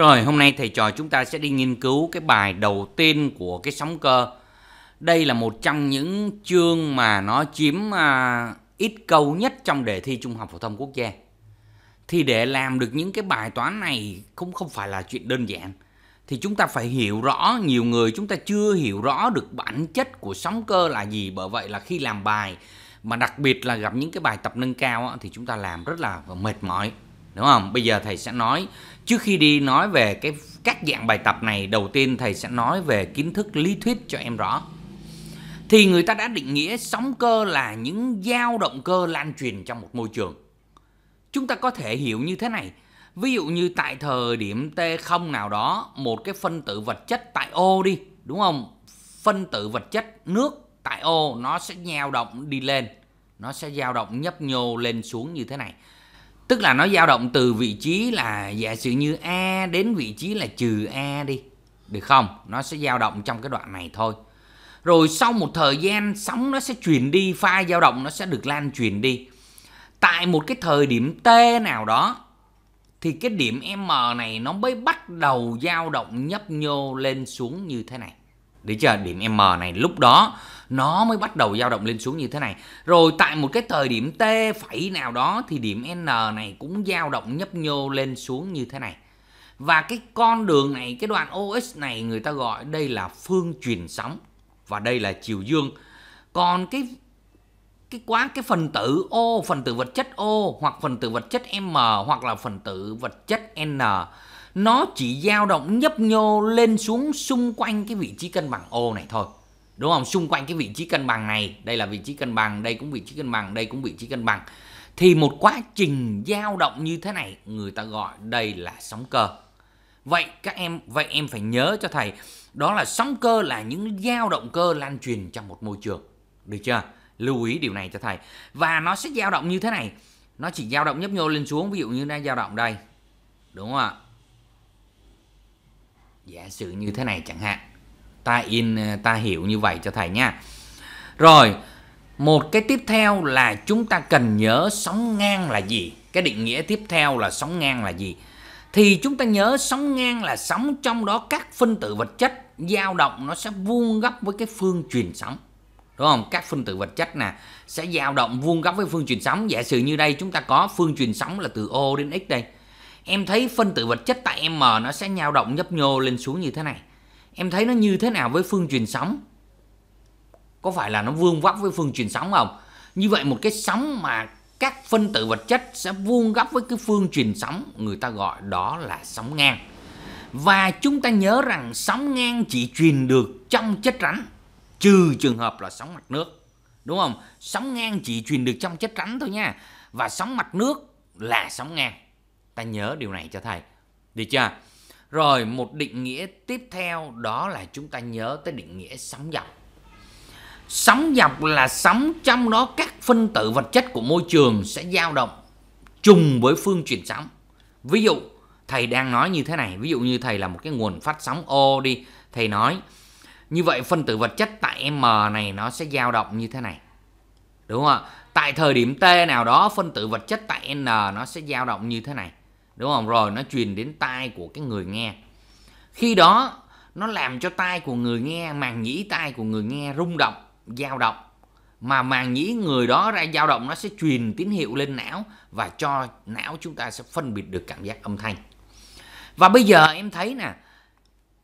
Rồi hôm nay thầy trò chúng ta sẽ đi nghiên cứu cái bài đầu tiên của cái sóng cơ. Đây là một trong những chương mà nó chiếm à, ít câu nhất trong đề thi Trung học phổ thông quốc gia. Thì để làm được những cái bài toán này cũng không phải là chuyện đơn giản. Thì chúng ta phải hiểu rõ, nhiều người chúng ta chưa hiểu rõ được bản chất của sóng cơ là gì. Bởi vậy là khi làm bài mà đặc biệt là gặp những cái bài tập nâng cao thì chúng ta làm rất là mệt mỏi đúng không? Bây giờ thầy sẽ nói Trước khi đi nói về cái các dạng bài tập này, đầu tiên thầy sẽ nói về kiến thức lý thuyết cho em rõ. Thì người ta đã định nghĩa sóng cơ là những dao động cơ lan truyền trong một môi trường. Chúng ta có thể hiểu như thế này. Ví dụ như tại thời điểm T0 nào đó, một cái phân tử vật chất tại O đi, đúng không? Phân tử vật chất nước tại O nó sẽ dao động đi lên, nó sẽ dao động nhấp nhô lên xuống như thế này tức là nó dao động từ vị trí là giả sử như a đến vị trí là trừ a đi được không nó sẽ dao động trong cái đoạn này thôi rồi sau một thời gian sóng nó sẽ truyền đi pha dao động nó sẽ được lan truyền đi tại một cái thời điểm t nào đó thì cái điểm m này nó mới bắt đầu dao động nhấp nhô lên xuống như thế này để chờ điểm m này lúc đó nó mới bắt đầu dao động lên xuống như thế này rồi tại một cái thời điểm t phẩy nào đó thì điểm n này cũng dao động nhấp nhô lên xuống như thế này và cái con đường này cái đoạn os này người ta gọi đây là phương truyền sóng và đây là chiều dương còn cái cái quá cái phần tử O, phần tử vật chất O hoặc phần tử vật chất M hoặc là phần tử vật chất N nó chỉ dao động nhấp nhô lên xuống xung quanh cái vị trí cân bằng O này thôi đúng không xung quanh cái vị trí cân bằng này đây là vị trí cân bằng đây cũng vị trí cân bằng đây cũng vị trí cân bằng thì một quá trình dao động như thế này người ta gọi đây là sóng cơ vậy các em vậy em phải nhớ cho thầy đó là sóng cơ là những dao động cơ lan truyền trong một môi trường được chưa lưu ý điều này cho thầy và nó sẽ dao động như thế này nó chỉ dao động nhấp nhô lên xuống ví dụ như đang dao động đây đúng không ạ giả sử như thế này chẳng hạn ta in ờ, ta hiểu như vậy cho thầy nha rồi một cái tiếp theo là chúng ta cần nhớ sóng ngang là gì cái định nghĩa tiếp theo là sóng ngang là gì thì chúng ta nhớ sóng ngang là sóng trong đó các phân tử vật chất dao động nó sẽ vuông góc với cái phương truyền sóng đúng không các phân tử vật chất nè sẽ dao động vuông góc với phương truyền sóng giả sử như đây chúng ta có phương truyền sóng là từ o đến x đây em thấy phân tử vật chất tại m nó sẽ dao động nhấp nhô lên xuống như thế này em thấy nó như thế nào với phương truyền sóng có phải là nó vuông vấp với phương truyền sóng không như vậy một cái sóng mà các phân tử vật chất sẽ vuông góc với cái phương truyền sóng người ta gọi đó là sóng ngang và chúng ta nhớ rằng sóng ngang chỉ truyền được trong chất rắn trừ trường hợp là sóng mặt nước đúng không sóng ngang chỉ truyền được trong chất rắn thôi nha và sóng mặt nước là sóng ngang ta nhớ điều này cho thầy được chưa rồi một định nghĩa tiếp theo đó là chúng ta nhớ tới định nghĩa sóng dọc. Sóng dọc là sóng trong đó các phân tử vật chất của môi trường sẽ dao động trùng với phương chuyển sóng. Ví dụ thầy đang nói như thế này, ví dụ như thầy là một cái nguồn phát sóng ô đi, thầy nói như vậy phân tử vật chất tại M này nó sẽ dao động như thế này. Đúng không ạ? Tại thời điểm T nào đó phân tử vật chất tại N nó sẽ dao động như thế này đúng không rồi nó truyền đến tai của cái người nghe khi đó nó làm cho tai của người nghe màng nhĩ tai của người nghe rung động dao động mà màng nhĩ người đó ra dao động nó sẽ truyền tín hiệu lên não và cho não chúng ta sẽ phân biệt được cảm giác âm thanh và bây giờ em thấy nè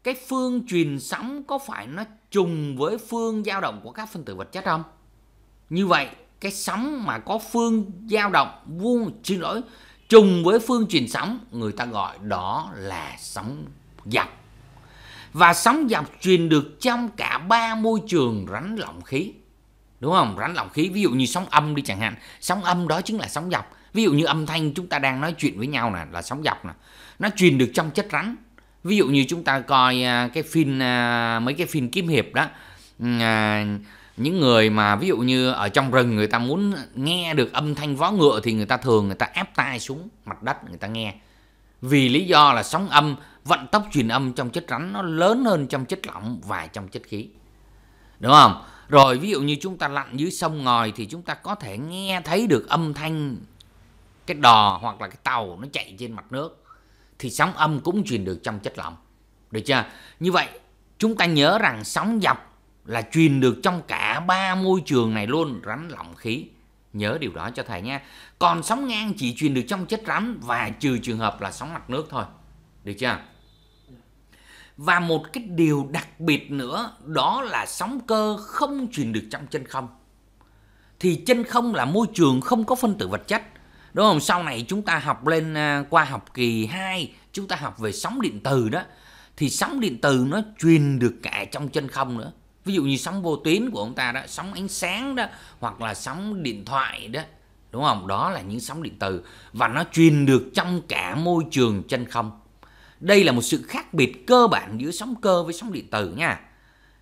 cái phương truyền sóng có phải nó trùng với phương dao động của các phân tử vật chất không như vậy cái sóng mà có phương dao động vuông xin lỗi trùng với phương truyền sóng người ta gọi đó là sóng dọc và sóng dọc truyền được trong cả ba môi trường rắn lỏng khí đúng không rắn lỏng khí ví dụ như sóng âm đi chẳng hạn sóng âm đó chính là sóng dọc ví dụ như âm thanh chúng ta đang nói chuyện với nhau nè là sóng dọc nè nó truyền được trong chất rắn ví dụ như chúng ta coi à, cái phim à, mấy cái phim kiếm hiệp đó à, những người mà ví dụ như ở trong rừng người ta muốn nghe được âm thanh vó ngựa thì người ta thường người ta ép tai xuống mặt đất người ta nghe vì lý do là sóng âm vận tốc truyền âm trong chất rắn nó lớn hơn trong chất lỏng và trong chất khí đúng không rồi ví dụ như chúng ta lặn dưới sông ngòi thì chúng ta có thể nghe thấy được âm thanh cái đò hoặc là cái tàu nó chạy trên mặt nước thì sóng âm cũng truyền được trong chất lỏng được chưa như vậy chúng ta nhớ rằng sóng dọc là truyền được trong cả ba môi trường này luôn rắn lỏng khí nhớ điều đó cho thầy nha còn sóng ngang chỉ truyền được trong chất rắn và trừ trường hợp là sóng mặt nước thôi được chưa và một cái điều đặc biệt nữa đó là sóng cơ không truyền được trong chân không thì chân không là môi trường không có phân tử vật chất đúng không sau này chúng ta học lên à, qua học kỳ 2 chúng ta học về sóng điện từ đó thì sóng điện từ nó truyền được cả trong chân không nữa ví dụ như sóng vô tuyến của ông ta đó sóng ánh sáng đó hoặc là sóng điện thoại đó đúng không đó là những sóng điện từ và nó truyền được trong cả môi trường chân không đây là một sự khác biệt cơ bản giữa sóng cơ với sóng điện từ nha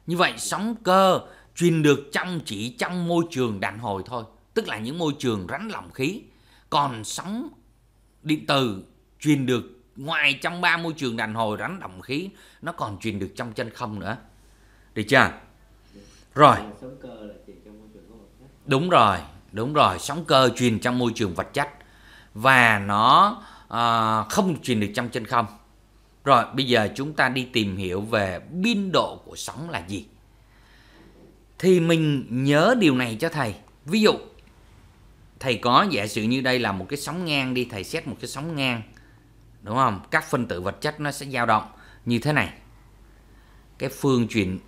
như vậy sóng cơ truyền được trong chỉ trong môi trường đạn hồi thôi tức là những môi trường rắn lỏng khí còn sóng điện từ truyền được ngoài trong ba môi trường đàn hồi rắn lỏng khí nó còn truyền được trong chân không nữa được chưa rồi đúng rồi đúng rồi sóng cơ truyền trong môi trường vật chất và nó à, không truyền được trong chân không rồi bây giờ chúng ta đi tìm hiểu về biên độ của sóng là gì thì mình nhớ điều này cho thầy ví dụ thầy có giả sử như đây là một cái sóng ngang đi thầy xét một cái sóng ngang đúng không các phân tử vật chất nó sẽ dao động như thế này cái phương truyền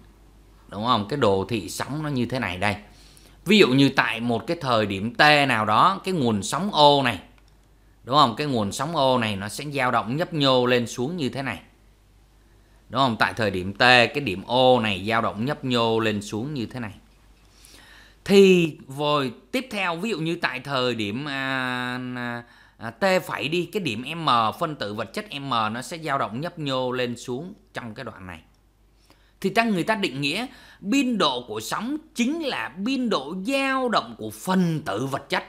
đúng không cái đồ thị sóng nó như thế này đây ví dụ như tại một cái thời điểm t nào đó cái nguồn sóng ô này đúng không cái nguồn sóng ô này nó sẽ dao động nhấp nhô lên xuống như thế này đúng không tại thời điểm t cái điểm ô này dao động nhấp nhô lên xuống như thế này thì rồi tiếp theo ví dụ như tại thời điểm à, à, à t phải đi cái điểm m phân tử vật chất m nó sẽ dao động nhấp nhô lên xuống trong cái đoạn này thì ta người ta định nghĩa biên độ của sóng chính là biên độ dao động của phần tử vật chất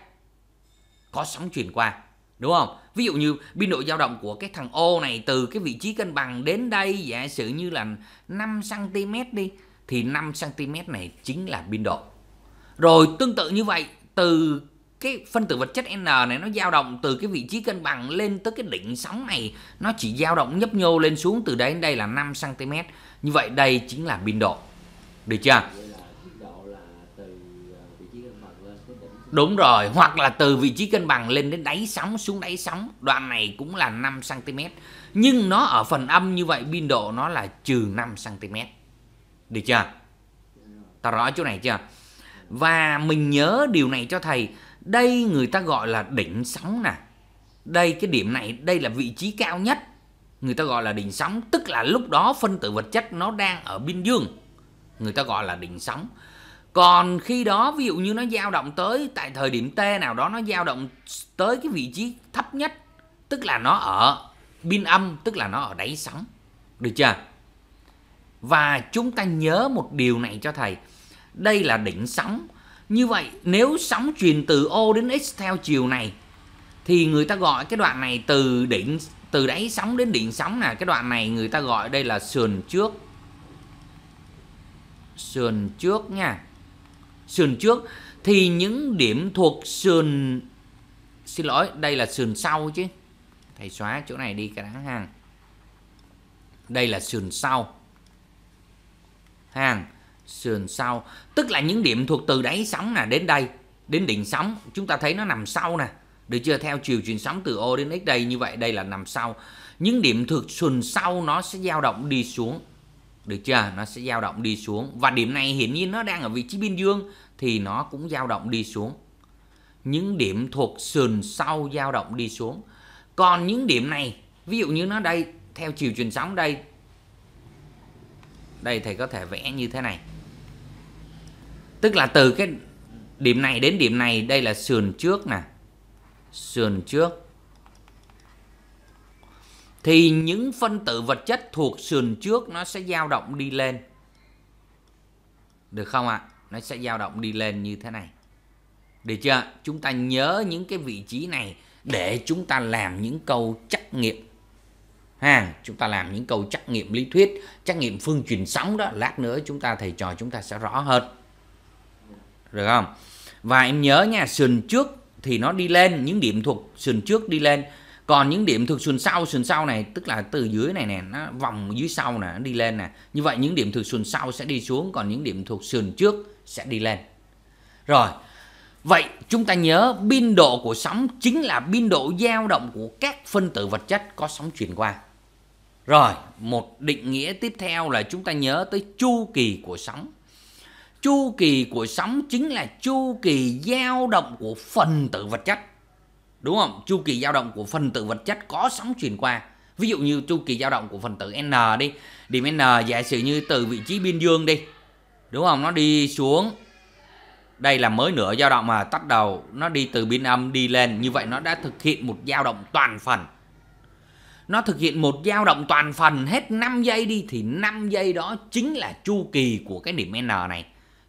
có sóng truyền qua đúng không ví dụ như biên độ dao động của cái thằng ô này từ cái vị trí cân bằng đến đây giả sử như là 5 cm đi thì 5 cm này chính là biên độ rồi tương tự như vậy từ cái phân tử vật chất n này nó dao động từ cái vị trí cân bằng lên tới cái đỉnh sóng này nó chỉ dao động nhấp nhô lên xuống từ đây đến đây là 5 cm như vậy đây chính là biên độ được chưa Đúng rồi, hoặc là từ vị trí cân bằng lên đến đáy sóng xuống đáy sóng, đoạn này cũng là 5 cm. Nhưng nó ở phần âm như vậy biên độ nó là trừ 5 cm. Được chưa? Ta rõ chỗ này chưa? Và mình nhớ điều này cho thầy đây người ta gọi là đỉnh sóng nè đây cái điểm này đây là vị trí cao nhất người ta gọi là đỉnh sóng tức là lúc đó phân tử vật chất nó đang ở biên dương người ta gọi là đỉnh sóng còn khi đó ví dụ như nó dao động tới tại thời điểm t nào đó nó dao động tới cái vị trí thấp nhất tức là nó ở biên âm tức là nó ở đáy sóng được chưa và chúng ta nhớ một điều này cho thầy đây là đỉnh sóng như vậy nếu sóng truyền từ O đến X theo chiều này thì người ta gọi cái đoạn này từ đỉnh từ đáy sóng đến đỉnh sóng là cái đoạn này người ta gọi đây là sườn trước. Sườn trước nha. Sườn trước thì những điểm thuộc sườn xin lỗi, đây là sườn sau chứ. Thầy xóa chỗ này đi cái đáng hàng. Đây là sườn sau. Hàng sườn sau tức là những điểm thuộc từ đáy sóng nè đến đây đến đỉnh sóng chúng ta thấy nó nằm sau nè được chưa theo chiều truyền sóng từ O đến X đây như vậy đây là nằm sau những điểm thuộc sườn sau nó sẽ dao động đi xuống được chưa nó sẽ dao động đi xuống và điểm này hiển nhiên nó đang ở vị trí biên dương thì nó cũng dao động đi xuống những điểm thuộc sườn sau dao động đi xuống còn những điểm này ví dụ như nó đây theo chiều truyền sóng đây đây thầy có thể vẽ như thế này tức là từ cái điểm này đến điểm này đây là sườn trước nè sườn trước thì những phân tử vật chất thuộc sườn trước nó sẽ dao động đi lên được không ạ à? nó sẽ dao động đi lên như thế này được chưa chúng ta nhớ những cái vị trí này để chúng ta làm những câu trắc nghiệm ha chúng ta làm những câu trắc nghiệm lý thuyết trắc nghiệm phương truyền sóng đó lát nữa chúng ta thầy trò chúng ta sẽ rõ hơn được không và em nhớ nha sườn trước thì nó đi lên những điểm thuộc sườn trước đi lên còn những điểm thuộc sườn sau sườn sau này tức là từ dưới này nè nó vòng dưới sau nè nó đi lên nè như vậy những điểm thuộc sườn sau sẽ đi xuống còn những điểm thuộc sườn trước sẽ đi lên rồi vậy chúng ta nhớ biên độ của sóng chính là biên độ dao động của các phân tử vật chất có sóng truyền qua rồi một định nghĩa tiếp theo là chúng ta nhớ tới chu kỳ của sóng chu kỳ của sóng chính là chu kỳ dao động của phần tử vật chất đúng không chu kỳ dao động của phần tử vật chất có sóng truyền qua ví dụ như chu kỳ dao động của phần tử n đi điểm n giả sử như từ vị trí biên dương đi đúng không nó đi xuống đây là mới nửa dao động mà tắt đầu nó đi từ biên âm đi lên như vậy nó đã thực hiện một dao động toàn phần nó thực hiện một dao động toàn phần hết 5 giây đi thì 5 giây đó chính là chu kỳ của cái điểm n này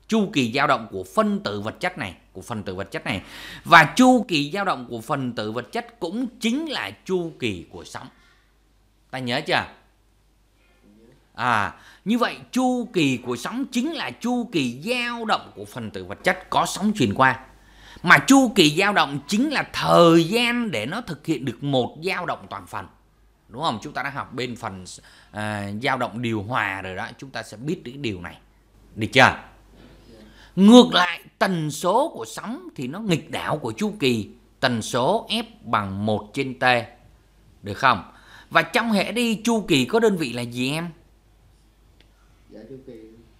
chu kỳ dao động của phân tử vật chất này của phân tử vật chất này và chu kỳ dao động của phân tử vật chất cũng chính là chu kỳ của sóng ta nhớ chưa à như vậy chu kỳ của sóng chính là chu kỳ dao động của phân tử vật chất có sóng truyền qua mà chu kỳ dao động chính là thời gian để nó thực hiện được một dao động toàn phần đúng không chúng ta đã học bên phần uh, dao động điều hòa rồi đó chúng ta sẽ biết cái điều này được chưa Ngược lại, tần số của sóng thì nó nghịch đảo của chu kỳ tần số F bằng 1 trên T. Được không? Và trong hệ đi chu kỳ có đơn vị là gì em? Dạ, chu kỳ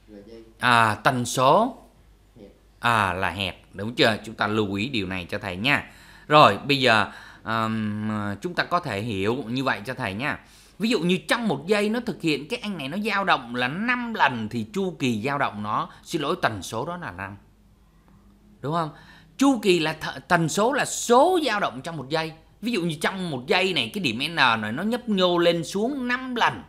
là giây. À, tần số à là hẹp, đúng chưa? Chúng ta lưu ý điều này cho thầy nha. Rồi, bây giờ um, chúng ta có thể hiểu như vậy cho thầy nha ví dụ như trong một giây nó thực hiện cái anh này nó dao động là 5 lần thì chu kỳ dao động nó xin lỗi tần số đó là 5 đúng không chu kỳ là th- tần số là số dao động trong một giây ví dụ như trong một giây này cái điểm n này nó nhấp nhô lên xuống 5 lần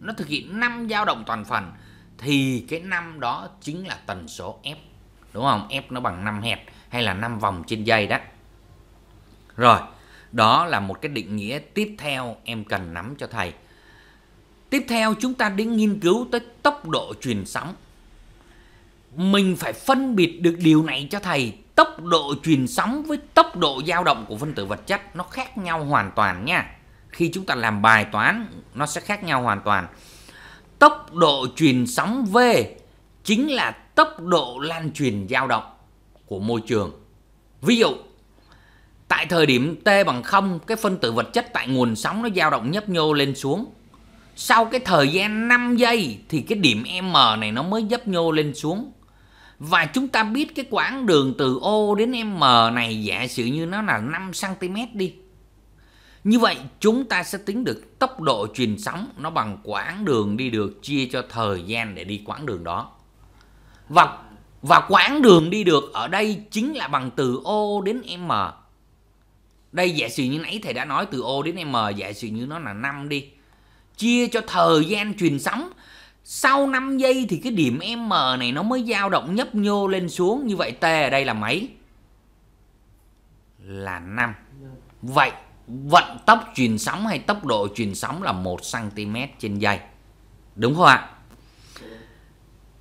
nó thực hiện 5 dao động toàn phần thì cái năm đó chính là tần số f đúng không f nó bằng 5 hẹt hay là 5 vòng trên giây đó rồi đó là một cái định nghĩa tiếp theo em cần nắm cho thầy. Tiếp theo chúng ta đến nghiên cứu tới tốc độ truyền sóng. Mình phải phân biệt được điều này cho thầy. Tốc độ truyền sóng với tốc độ dao động của phân tử vật chất nó khác nhau hoàn toàn nha. Khi chúng ta làm bài toán nó sẽ khác nhau hoàn toàn. Tốc độ truyền sóng V chính là tốc độ lan truyền dao động của môi trường. Ví dụ Tại thời điểm t bằng 0, cái phân tử vật chất tại nguồn sóng nó dao động nhấp nhô lên xuống. Sau cái thời gian 5 giây thì cái điểm M này nó mới nhấp nhô lên xuống. Và chúng ta biết cái quãng đường từ O đến M này giả sử như nó là 5 cm đi. Như vậy chúng ta sẽ tính được tốc độ truyền sóng nó bằng quãng đường đi được chia cho thời gian để đi quãng đường đó. Và và quãng đường đi được ở đây chính là bằng từ O đến M đây giả sử như nãy thầy đã nói từ O đến M giả sử như nó là 5 đi chia cho thời gian truyền sóng sau 5 giây thì cái điểm M này nó mới dao động nhấp nhô lên xuống như vậy T ở đây là mấy là 5 vậy vận tốc truyền sóng hay tốc độ truyền sóng là 1 cm trên giây đúng không ạ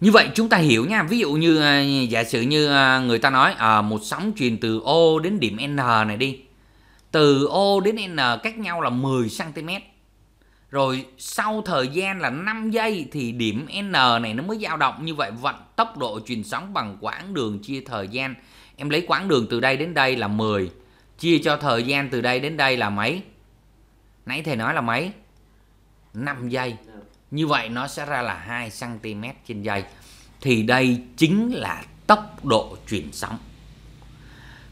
như vậy chúng ta hiểu nha ví dụ như à, giả sử như à, người ta nói à, một sóng truyền từ O đến điểm N này đi từ O đến N cách nhau là 10 cm. Rồi sau thời gian là 5 giây thì điểm N này nó mới dao động như vậy vận tốc độ truyền sóng bằng quãng đường chia thời gian. Em lấy quãng đường từ đây đến đây là 10 chia cho thời gian từ đây đến đây là mấy? Nãy thầy nói là mấy? 5 giây. Như vậy nó sẽ ra là 2 cm trên giây. Thì đây chính là tốc độ truyền sóng.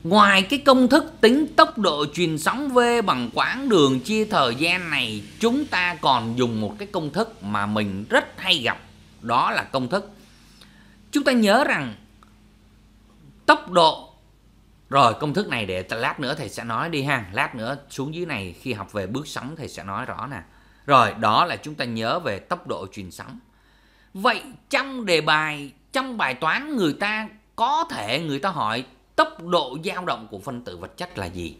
Ngoài cái công thức tính tốc độ truyền sóng V bằng quãng đường chia thời gian này, chúng ta còn dùng một cái công thức mà mình rất hay gặp, đó là công thức. Chúng ta nhớ rằng tốc độ rồi công thức này để lát nữa thầy sẽ nói đi ha, lát nữa xuống dưới này khi học về bước sóng thầy sẽ nói rõ nè. Rồi đó là chúng ta nhớ về tốc độ truyền sóng. Vậy trong đề bài, trong bài toán người ta có thể người ta hỏi tốc độ dao động của phân tử vật chất là gì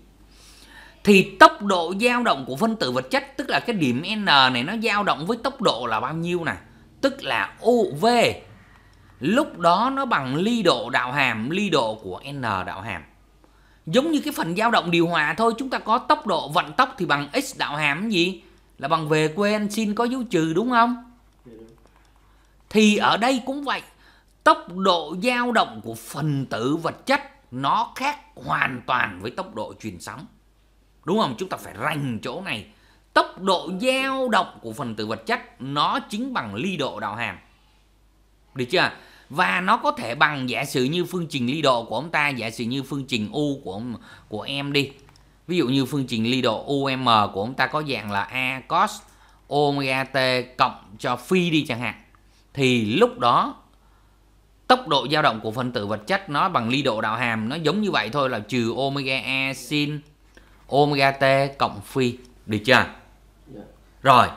thì tốc độ dao động của phân tử vật chất tức là cái điểm n này nó dao động với tốc độ là bao nhiêu nè tức là uv lúc đó nó bằng ly độ đạo hàm ly độ của n đạo hàm giống như cái phần dao động điều hòa thôi chúng ta có tốc độ vận tốc thì bằng x đạo hàm gì là bằng về quê anh xin có dấu trừ đúng không thì ở đây cũng vậy tốc độ dao động của phần tử vật chất nó khác hoàn toàn với tốc độ truyền sóng đúng không chúng ta phải rành chỗ này tốc độ dao động của phần tử vật chất nó chính bằng ly độ đạo hàm được chưa và nó có thể bằng giả sử như phương trình ly độ của ông ta giả sử như phương trình u của của em đi ví dụ như phương trình ly độ um của ông ta có dạng là a cos omega t cộng cho phi đi chẳng hạn thì lúc đó tốc độ dao động của phân tử vật chất nó bằng ly độ đạo hàm nó giống như vậy thôi là trừ omega a sin omega t cộng phi được chưa dạ. rồi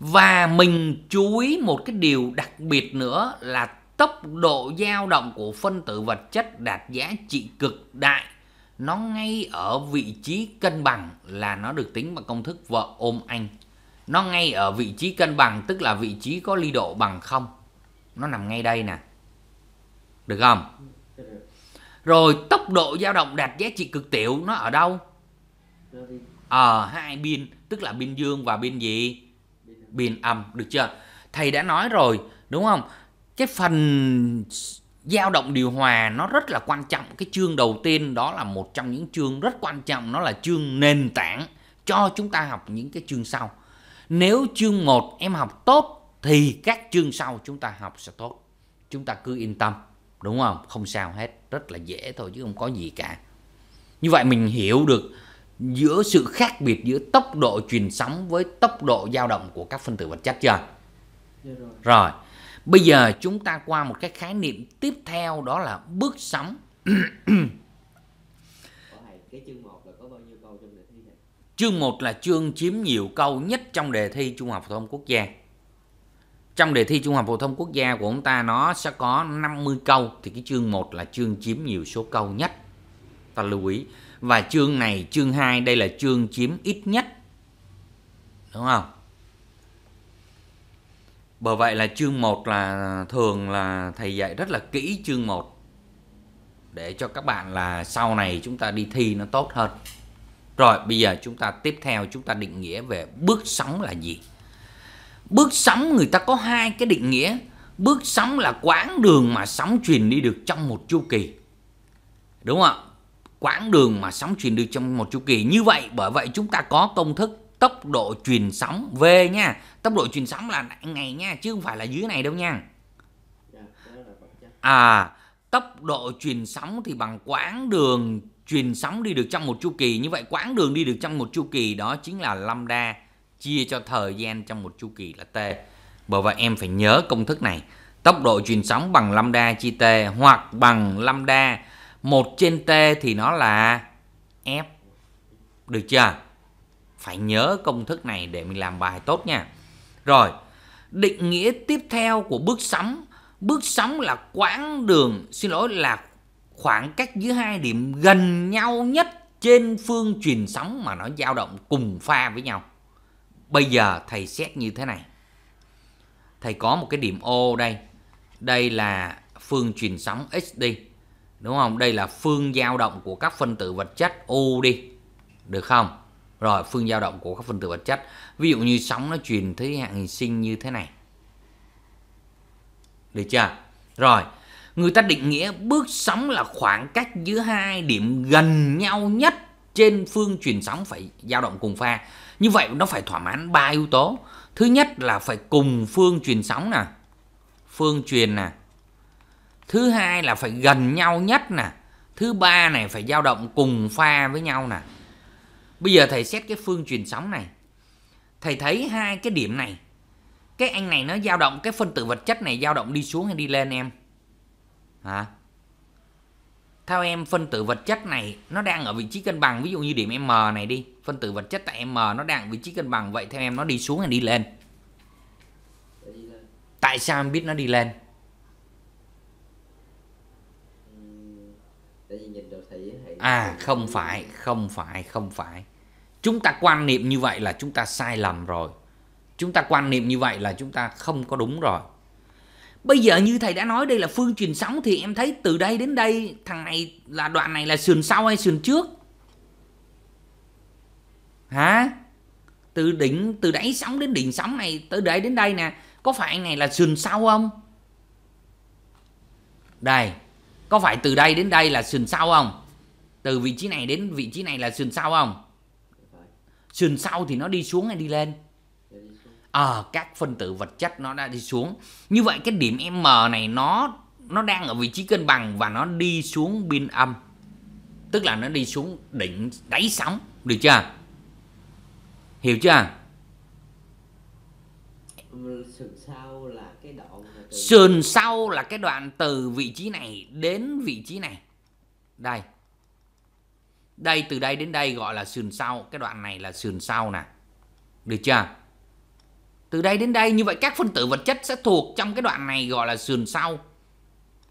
và mình chú ý một cái điều đặc biệt nữa là tốc độ dao động của phân tử vật chất đạt giá trị cực đại nó ngay ở vị trí cân bằng là nó được tính bằng công thức vợ ôm anh nó ngay ở vị trí cân bằng tức là vị trí có ly độ bằng không nó nằm ngay đây nè được không rồi tốc độ dao động đạt giá trị cực tiểu nó ở đâu ở ờ, à, hai pin tức là pin dương và pin gì pin âm được chưa thầy đã nói rồi đúng không cái phần dao động điều hòa nó rất là quan trọng cái chương đầu tiên đó là một trong những chương rất quan trọng nó là chương nền tảng cho chúng ta học những cái chương sau nếu chương 1 em học tốt thì các chương sau chúng ta học sẽ tốt chúng ta cứ yên tâm đúng không không sao hết rất là dễ thôi chứ không có gì cả như vậy mình hiểu được giữa sự khác biệt giữa tốc độ truyền sóng với tốc độ dao động của các phân tử vật chất chưa dạ rồi. rồi bây giờ chúng ta qua một cái khái niệm tiếp theo đó là bước sóng chương một là chương chiếm nhiều câu nhất trong đề thi Trung học phổ thông quốc gia trong đề thi trung học phổ thông quốc gia của chúng ta nó sẽ có 50 câu thì cái chương 1 là chương chiếm nhiều số câu nhất ta lưu ý và chương này chương 2 đây là chương chiếm ít nhất đúng không bởi vậy là chương 1 là thường là thầy dạy rất là kỹ chương 1 để cho các bạn là sau này chúng ta đi thi nó tốt hơn rồi bây giờ chúng ta tiếp theo chúng ta định nghĩa về bước sóng là gì Bước sóng người ta có hai cái định nghĩa. Bước sóng là quãng đường mà sóng truyền đi được trong một chu kỳ. Đúng không ạ? Quãng đường mà sóng truyền đi trong một chu kỳ. Như vậy bởi vậy chúng ta có công thức tốc độ truyền sóng V nha. Tốc độ truyền sóng là ngày nha chứ không phải là dưới này đâu nha. À, tốc độ truyền sóng thì bằng quãng đường truyền sóng đi được trong một chu kỳ. Như vậy quãng đường đi được trong một chu kỳ đó chính là lambda chia cho thời gian trong một chu kỳ là t. Bởi vậy em phải nhớ công thức này. Tốc độ truyền sóng bằng lambda chia t hoặc bằng lambda 1 trên t thì nó là f. Được chưa? Phải nhớ công thức này để mình làm bài tốt nha. Rồi, định nghĩa tiếp theo của bước sóng. Bước sóng là quãng đường, xin lỗi là khoảng cách giữa hai điểm gần nhau nhất trên phương truyền sóng mà nó dao động cùng pha với nhau. Bây giờ thầy xét như thế này. Thầy có một cái điểm O đây. Đây là phương truyền sóng x đi. Đúng không? Đây là phương dao động của các phân tử vật chất U đi. Được không? Rồi phương dao động của các phân tử vật chất. Ví dụ như sóng nó truyền thế hạng sinh như thế này. Được chưa? Rồi, người ta định nghĩa bước sóng là khoảng cách giữa hai điểm gần nhau nhất trên phương truyền sóng phải dao động cùng pha như vậy nó phải thỏa mãn ba yếu tố thứ nhất là phải cùng phương truyền sóng nè phương truyền nè thứ hai là phải gần nhau nhất nè thứ ba này phải dao động cùng pha với nhau nè bây giờ thầy xét cái phương truyền sóng này thầy thấy hai cái điểm này cái anh này nó dao động cái phân tử vật chất này dao động đi xuống hay đi lên em hả à? theo em phân tử vật chất này nó đang ở vị trí cân bằng ví dụ như điểm M này đi phân tử vật chất tại M nó đang ở vị trí cân bằng vậy theo em nó đi xuống hay đi lên tại sao em biết nó đi lên à không phải không phải không phải chúng ta quan niệm như vậy là chúng ta sai lầm rồi chúng ta quan niệm như vậy là chúng ta không có đúng rồi Bây giờ như thầy đã nói đây là phương truyền sóng thì em thấy từ đây đến đây thằng này là đoạn này là sườn sau hay sườn trước? Hả? Từ đỉnh từ đáy sóng đến đỉnh sóng này tới đây đến đây nè, có phải này là sườn sau không? Đây, có phải từ đây đến đây là sườn sau không? Từ vị trí này đến vị trí này là sườn sau không? Sườn sau thì nó đi xuống hay đi lên? à, các phân tử vật chất nó đã đi xuống như vậy cái điểm m này nó nó đang ở vị trí cân bằng và nó đi xuống biên âm tức là nó đi xuống đỉnh đáy sóng được chưa hiểu chưa sườn sau là cái đoạn từ vị trí này đến vị trí này đây đây từ đây đến đây gọi là sườn sau cái đoạn này là sườn sau nè được chưa từ đây đến đây như vậy các phân tử vật chất sẽ thuộc trong cái đoạn này gọi là sườn sau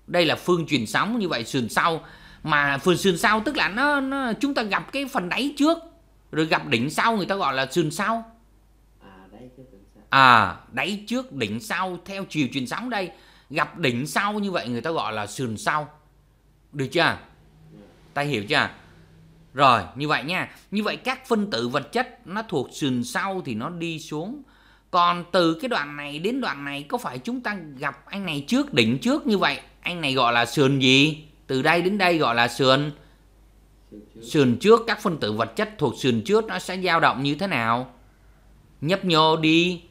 đây là phương truyền sóng như vậy sườn sau mà phương sườn sau tức là nó, nó chúng ta gặp cái phần đáy trước rồi gặp đỉnh sau người ta gọi là sườn sau à đáy trước đỉnh sau à, theo chiều truyền sóng đây gặp đỉnh sau như vậy người ta gọi là sườn sau được chưa ta hiểu chưa rồi như vậy nha như vậy các phân tử vật chất nó thuộc sườn sau thì nó đi xuống còn từ cái đoạn này đến đoạn này có phải chúng ta gặp anh này trước đỉnh trước như vậy anh này gọi là sườn gì từ đây đến đây gọi là sườn sườn trước các phân tử vật chất thuộc sườn trước nó sẽ dao động như thế nào nhấp nhô đi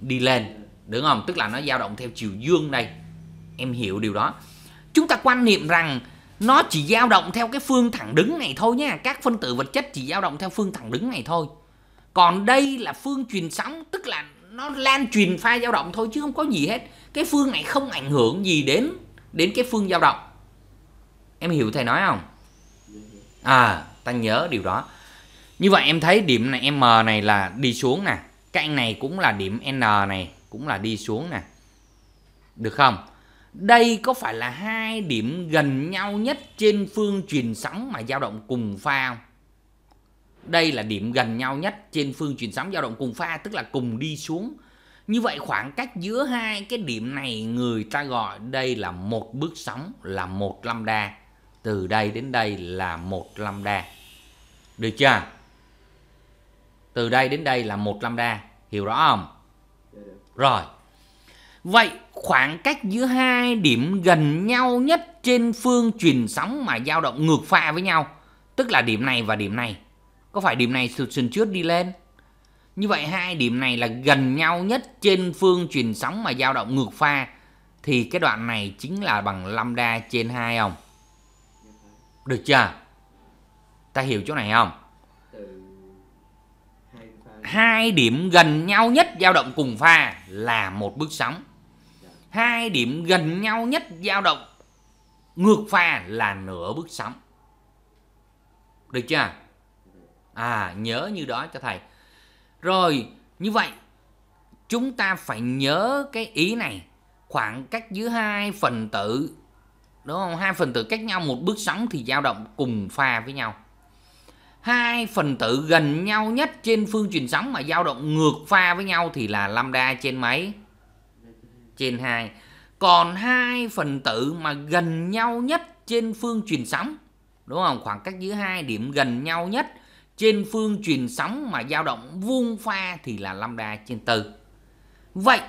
đi lên đúng không tức là nó dao động theo chiều dương đây em hiểu điều đó chúng ta quan niệm rằng nó chỉ dao động theo cái phương thẳng đứng này thôi nha các phân tử vật chất chỉ dao động theo phương thẳng đứng này thôi còn đây là phương truyền sóng tức là nó lan truyền pha dao động thôi chứ không có gì hết cái phương này không ảnh hưởng gì đến đến cái phương dao động em hiểu thầy nói không à ta nhớ điều đó như vậy em thấy điểm này m này là đi xuống nè cạnh này cũng là điểm n này cũng là đi xuống nè được không đây có phải là hai điểm gần nhau nhất trên phương truyền sóng mà dao động cùng pha không đây là điểm gần nhau nhất trên phương truyền sóng dao động cùng pha tức là cùng đi xuống. Như vậy khoảng cách giữa hai cái điểm này người ta gọi đây là một bước sóng là một lambda. Từ đây đến đây là một lambda. Được chưa? Từ đây đến đây là một lambda, hiểu rõ không? Rồi. Vậy khoảng cách giữa hai điểm gần nhau nhất trên phương truyền sóng mà dao động ngược pha với nhau, tức là điểm này và điểm này có phải điểm này sườn trước đi lên? Như vậy hai điểm này là gần nhau nhất trên phương truyền sóng mà dao động ngược pha thì cái đoạn này chính là bằng lambda trên hai ông Được chưa? Ta hiểu chỗ này không? Hai điểm gần nhau nhất dao động cùng pha là một bước sóng. Hai điểm gần nhau nhất dao động ngược pha là nửa bước sóng. Được chưa? à nhớ như đó cho thầy rồi như vậy chúng ta phải nhớ cái ý này khoảng cách giữa hai phần tử đúng không hai phần tử cách nhau một bước sóng thì dao động cùng pha với nhau hai phần tử gần nhau nhất trên phương truyền sóng mà dao động ngược pha với nhau thì là lambda trên mấy trên 2 còn hai phần tử mà gần nhau nhất trên phương truyền sóng đúng không khoảng cách giữa hai điểm gần nhau nhất trên phương truyền sóng mà dao động vuông pha thì là lambda trên tư. Vậy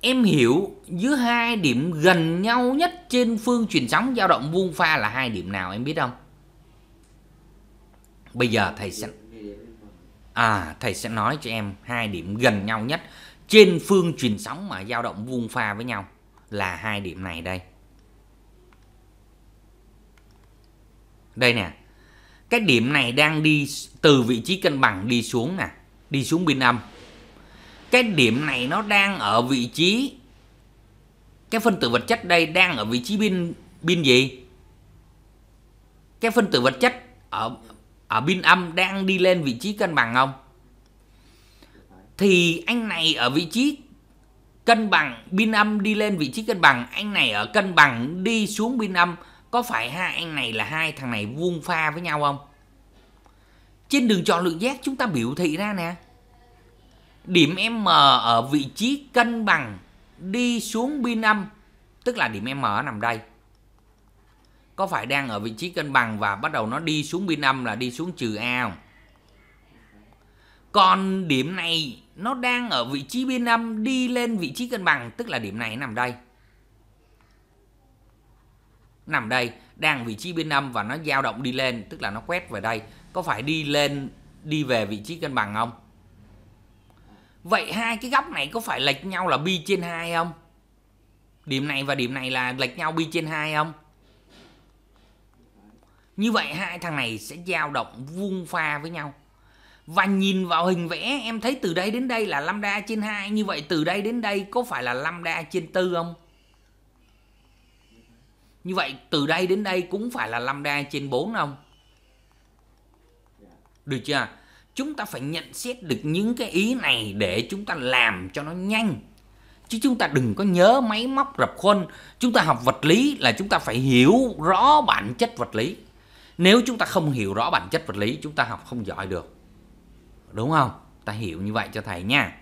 em hiểu giữa hai điểm gần nhau nhất trên phương truyền sóng dao động vuông pha là hai điểm nào em biết không? Bây giờ thầy sẽ à thầy sẽ nói cho em hai điểm gần nhau nhất trên phương truyền sóng mà dao động vuông pha với nhau là hai điểm này đây. Đây nè cái điểm này đang đi từ vị trí cân bằng đi xuống nè đi xuống pin âm cái điểm này nó đang ở vị trí cái phân tử vật chất đây đang ở vị trí pin pin gì cái phân tử vật chất ở ở pin âm đang đi lên vị trí cân bằng không thì anh này ở vị trí cân bằng pin âm đi lên vị trí cân bằng anh này ở cân bằng đi xuống pin âm có phải hai anh này là hai thằng này vuông pha với nhau không trên đường tròn lượng giác chúng ta biểu thị ra nè điểm m ở vị trí cân bằng đi xuống pin âm tức là điểm m ở nằm đây có phải đang ở vị trí cân bằng và bắt đầu nó đi xuống pin âm là đi xuống trừ a không còn điểm này nó đang ở vị trí pin âm đi lên vị trí cân bằng tức là điểm này nằm đây nằm đây đang vị trí bên âm và nó dao động đi lên tức là nó quét về đây có phải đi lên đi về vị trí cân bằng không vậy hai cái góc này có phải lệch nhau là bi trên hai không điểm này và điểm này là lệch nhau bi trên hai không như vậy hai thằng này sẽ dao động vuông pha với nhau và nhìn vào hình vẽ em thấy từ đây đến đây là lambda trên 2 Như vậy từ đây đến đây có phải là lambda trên 4 không? Như vậy từ đây đến đây cũng phải là lambda trên 4 không? Được chưa? Chúng ta phải nhận xét được những cái ý này để chúng ta làm cho nó nhanh. Chứ chúng ta đừng có nhớ máy móc rập khuôn. Chúng ta học vật lý là chúng ta phải hiểu rõ bản chất vật lý. Nếu chúng ta không hiểu rõ bản chất vật lý chúng ta học không giỏi được. Đúng không? Ta hiểu như vậy cho thầy nha.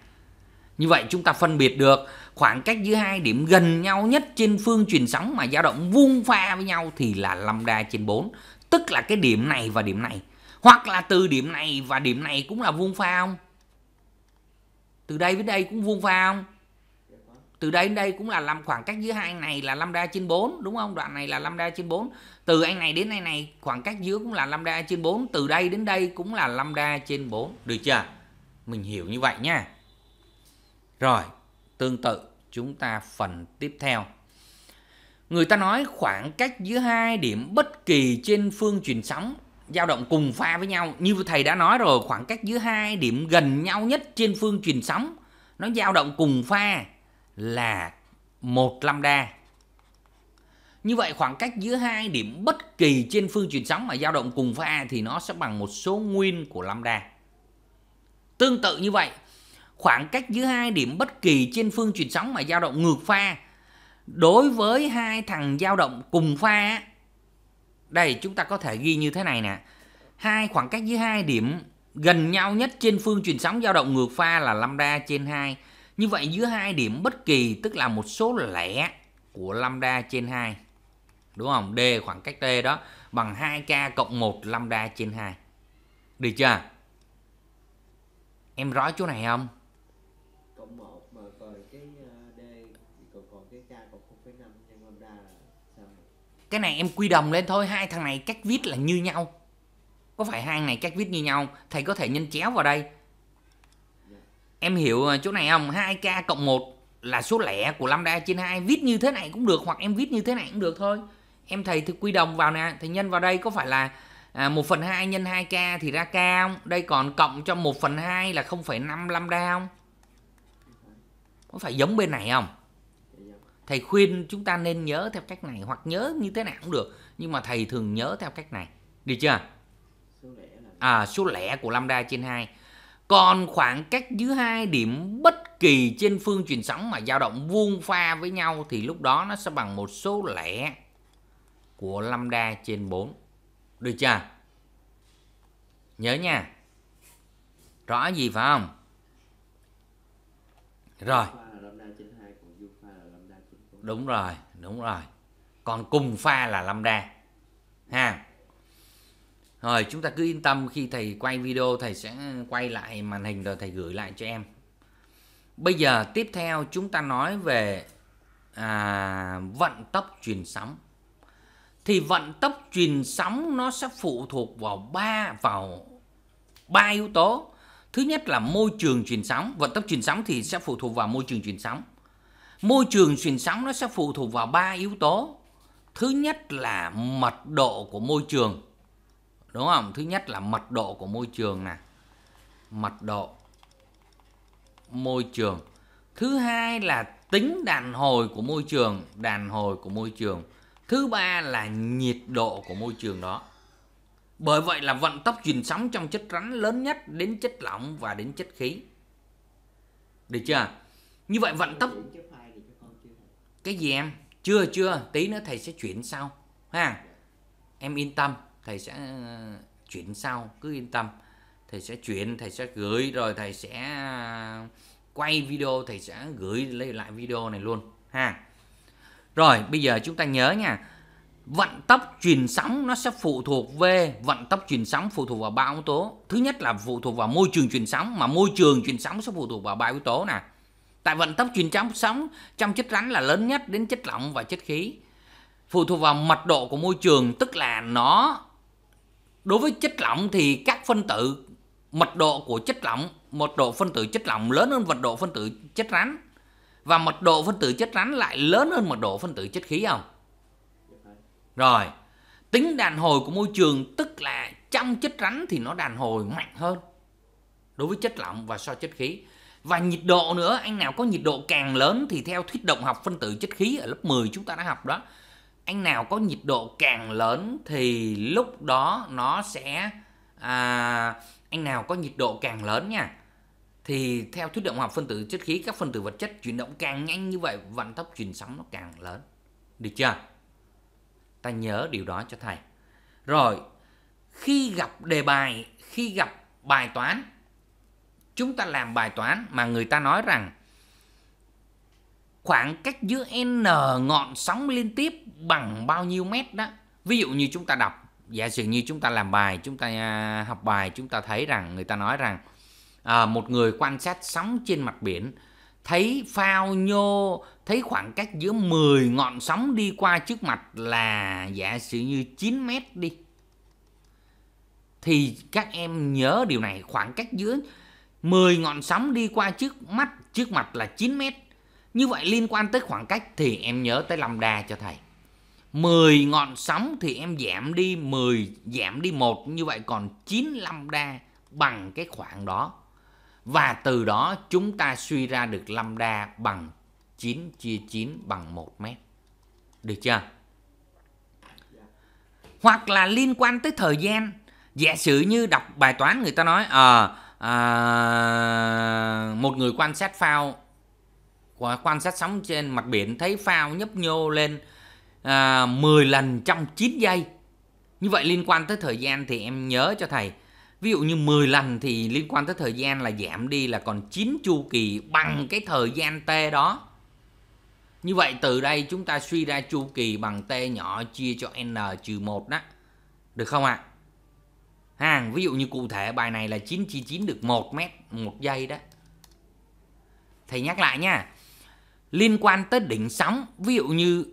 Như vậy chúng ta phân biệt được khoảng cách giữa hai điểm gần nhau nhất trên phương truyền sóng mà dao động vuông pha với nhau thì là lambda trên 4, tức là cái điểm này và điểm này. Hoặc là từ điểm này và điểm này cũng là vuông pha không? Từ đây với đây cũng vuông pha không? Từ đây đến đây cũng là làm khoảng cách giữa hai này là lambda trên 4 đúng không? Đoạn này là lambda trên 4. Từ anh này đến anh này khoảng cách giữa cũng là lambda trên 4, từ đây đến đây cũng là lambda trên 4, được chưa? Mình hiểu như vậy nha. Rồi, tương tự chúng ta phần tiếp theo. Người ta nói khoảng cách giữa hai điểm bất kỳ trên phương truyền sóng dao động cùng pha với nhau. Như thầy đã nói rồi, khoảng cách giữa hai điểm gần nhau nhất trên phương truyền sóng nó dao động cùng pha là một lambda. Như vậy khoảng cách giữa hai điểm bất kỳ trên phương truyền sóng mà dao động cùng pha thì nó sẽ bằng một số nguyên của lambda. Tương tự như vậy, khoảng cách giữa hai điểm bất kỳ trên phương chuyển sóng mà dao động ngược pha đối với hai thằng dao động cùng pha đây chúng ta có thể ghi như thế này nè hai khoảng cách giữa hai điểm gần nhau nhất trên phương chuyển sóng dao động ngược pha là lambda trên 2 như vậy giữa hai điểm bất kỳ tức là một số lẻ của lambda trên 2 đúng không? D khoảng cách T đó bằng 2k cộng 1 lambda trên 2. Được chưa? Em rõ chỗ này không? cái này em quy đồng lên thôi hai thằng này cách viết là như nhau có phải hai này cách viết như nhau thầy có thể nhân chéo vào đây em hiểu à, chỗ này không 2k cộng 1 là số lẻ của lambda trên 2 viết như thế này cũng được hoặc em viết như thế này cũng được thôi em thầy thực quy đồng vào nè thầy nhân vào đây có phải là à, 1 phần 2 nhân 2k thì ra k không đây còn cộng cho 1 phần 2 là 0,5 lambda không có phải giống bên này không thầy khuyên chúng ta nên nhớ theo cách này hoặc nhớ như thế nào cũng được nhưng mà thầy thường nhớ theo cách này được chưa à số lẻ của lambda trên 2 còn khoảng cách giữa hai điểm bất kỳ trên phương truyền sóng mà dao động vuông pha với nhau thì lúc đó nó sẽ bằng một số lẻ của lambda trên 4 được chưa nhớ nha rõ gì phải không rồi đúng rồi đúng rồi còn cùng pha là đa, ha rồi chúng ta cứ yên tâm khi thầy quay video thầy sẽ quay lại màn hình rồi thầy gửi lại cho em bây giờ tiếp theo chúng ta nói về à, vận tốc truyền sóng thì vận tốc truyền sóng nó sẽ phụ thuộc vào ba vào ba yếu tố thứ nhất là môi trường truyền sóng vận tốc truyền sóng thì sẽ phụ thuộc vào môi trường truyền sóng môi trường truyền sóng nó sẽ phụ thuộc vào ba yếu tố thứ nhất là mật độ của môi trường đúng không thứ nhất là mật độ của môi trường nè mật độ môi trường thứ hai là tính đàn hồi của môi trường đàn hồi của môi trường thứ ba là nhiệt độ của môi trường đó bởi vậy là vận tốc truyền sóng trong chất rắn lớn nhất đến chất lỏng và đến chất khí được chưa như vậy vận tốc cái gì em chưa chưa tí nữa thầy sẽ chuyển sau ha em yên tâm thầy sẽ ờ, chuyển sau cứ yên tâm thầy sẽ chuyển thầy sẽ gửi rồi thầy sẽ ờ, quay video thầy sẽ gửi lấy lại video này luôn ha rồi bây giờ chúng ta nhớ nha vận tốc truyền sóng nó sẽ phụ thuộc về vận tốc truyền sóng phụ thuộc vào ba yếu tố thứ nhất là phụ thuộc vào môi trường truyền sóng mà môi trường truyền sóng sẽ phụ thuộc vào ba yếu tố nè tại vận tốc truyền trong sóng trong chất rắn là lớn nhất đến chất lỏng và chất khí phụ thuộc vào mật độ của môi trường tức là nó đối với chất lỏng thì các phân tử mật độ của chất lỏng mật độ phân tử chất lỏng lớn hơn mật độ phân tử chất rắn và mật độ phân tử chất rắn lại lớn hơn mật độ phân tử chất khí không rồi tính đàn hồi của môi trường tức là trong chất rắn thì nó đàn hồi mạnh hơn đối với chất lỏng và so chất khí và nhiệt độ nữa anh nào có nhiệt độ càng lớn thì theo thuyết động học phân tử chất khí ở lớp 10 chúng ta đã học đó anh nào có nhiệt độ càng lớn thì lúc đó nó sẽ à, anh nào có nhiệt độ càng lớn nha thì theo thuyết động học phân tử chất khí các phân tử vật chất chuyển động càng nhanh như vậy vận tốc truyền sóng nó càng lớn được chưa ta nhớ điều đó cho thầy rồi khi gặp đề bài khi gặp bài toán chúng ta làm bài toán mà người ta nói rằng khoảng cách giữa n ngọn sóng liên tiếp bằng bao nhiêu mét đó ví dụ như chúng ta đọc giả sử như chúng ta làm bài chúng ta à, học bài chúng ta thấy rằng người ta nói rằng à, một người quan sát sóng trên mặt biển thấy phao nhô thấy khoảng cách giữa 10 ngọn sóng đi qua trước mặt là giả sử như 9 mét đi thì các em nhớ điều này khoảng cách giữa 10 ngọn sóng đi qua trước mắt, trước mặt là 9 mét. Như vậy liên quan tới khoảng cách thì em nhớ tới lambda cho thầy. 10 ngọn sóng thì em giảm đi 10, giảm đi 1, như vậy còn 9 lambda bằng cái khoảng đó. Và từ đó chúng ta suy ra được lambda bằng 9 chia 9 bằng 1 mét. Được chưa? Hoặc là liên quan tới thời gian. Giả sử như đọc bài toán người ta nói à, à, một người quan sát phao quan sát sóng trên mặt biển thấy phao nhấp nhô lên à, 10 lần trong 9 giây như vậy liên quan tới thời gian thì em nhớ cho thầy ví dụ như 10 lần thì liên quan tới thời gian là giảm đi là còn 9 chu kỳ bằng ừ. cái thời gian t đó như vậy từ đây chúng ta suy ra chu kỳ bằng t nhỏ chia cho n trừ 1 đó được không ạ à? ha ví dụ như cụ thể bài này là 9 chia 9 được 1 mét một giây đó thầy nhắc lại nha liên quan tới đỉnh sóng ví dụ như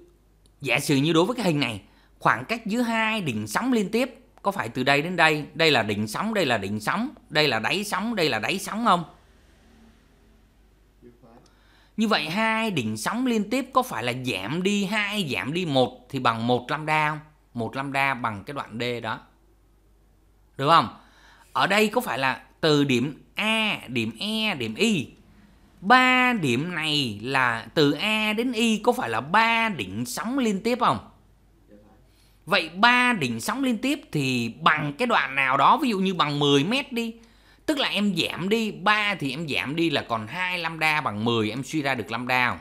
giả sử như đối với cái hình này khoảng cách giữa hai đỉnh sóng liên tiếp có phải từ đây đến đây đây là đỉnh sóng đây là đỉnh sóng đây là đáy sóng đây là đáy sóng không như vậy hai đỉnh sóng liên tiếp có phải là giảm đi hai giảm đi một thì bằng một lambda không? Một lambda bằng cái đoạn D đó. Được không? Ở đây có phải là từ điểm A, điểm E, điểm Y ba điểm này là từ A đến Y có phải là ba đỉnh sóng liên tiếp không? Vậy ba đỉnh sóng liên tiếp thì bằng cái đoạn nào đó ví dụ như bằng 10 mét đi Tức là em giảm đi 3 thì em giảm đi là còn 2 lambda bằng 10 em suy ra được lambda không?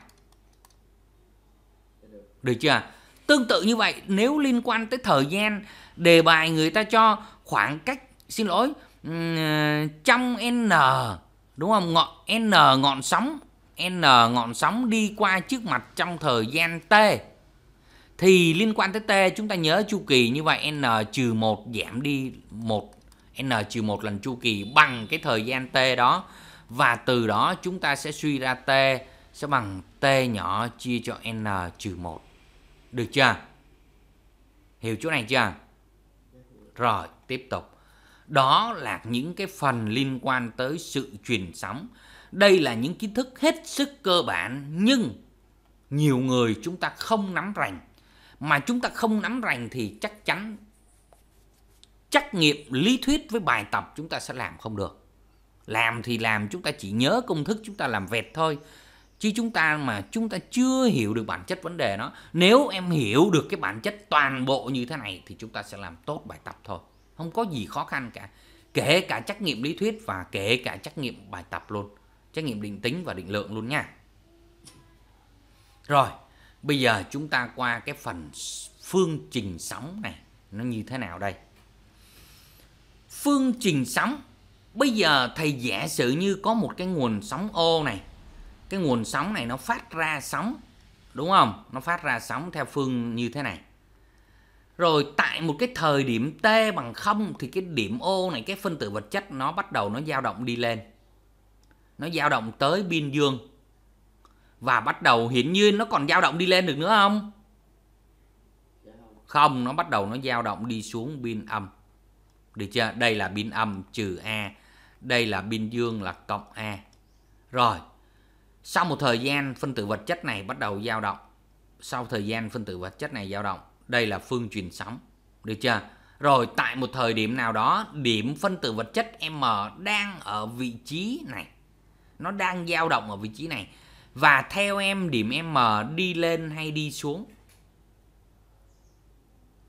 Được chưa? Tương tự như vậy nếu liên quan tới thời gian đề bài người ta cho khoảng cách xin lỗi trong n đúng không ngọn n ngọn sóng n ngọn sóng đi qua trước mặt trong thời gian t thì liên quan tới t chúng ta nhớ chu kỳ như vậy n trừ một giảm đi một n trừ một lần chu kỳ bằng cái thời gian t đó và từ đó chúng ta sẽ suy ra t sẽ bằng t nhỏ chia cho n trừ một được chưa hiểu chỗ này chưa rồi tiếp tục. Đó là những cái phần liên quan tới sự truyền sóng. Đây là những kiến thức hết sức cơ bản nhưng nhiều người chúng ta không nắm rành. Mà chúng ta không nắm rành thì chắc chắn trắc nghiệm lý thuyết với bài tập chúng ta sẽ làm không được. Làm thì làm chúng ta chỉ nhớ công thức chúng ta làm vẹt thôi chứ chúng ta mà chúng ta chưa hiểu được bản chất vấn đề nó nếu em hiểu được cái bản chất toàn bộ như thế này thì chúng ta sẽ làm tốt bài tập thôi không có gì khó khăn cả kể cả trắc nghiệm lý thuyết và kể cả trắc nghiệm bài tập luôn trắc nghiệm định tính và định lượng luôn nha rồi bây giờ chúng ta qua cái phần phương trình sóng này nó như thế nào đây phương trình sóng bây giờ thầy giả sử như có một cái nguồn sóng ô này cái nguồn sóng này nó phát ra sóng đúng không nó phát ra sóng theo phương như thế này rồi tại một cái thời điểm t bằng không thì cái điểm ô này cái phân tử vật chất nó bắt đầu nó dao động đi lên nó dao động tới biên dương và bắt đầu hiển nhiên nó còn dao động đi lên được nữa không không nó bắt đầu nó dao động đi xuống biên âm được chưa đây là biên âm trừ a đây là biên dương là cộng a rồi sau một thời gian phân tử vật chất này bắt đầu dao động sau thời gian phân tử vật chất này dao động đây là phương truyền sóng được chưa rồi tại một thời điểm nào đó điểm phân tử vật chất m đang ở vị trí này nó đang dao động ở vị trí này và theo em điểm m đi lên hay đi xuống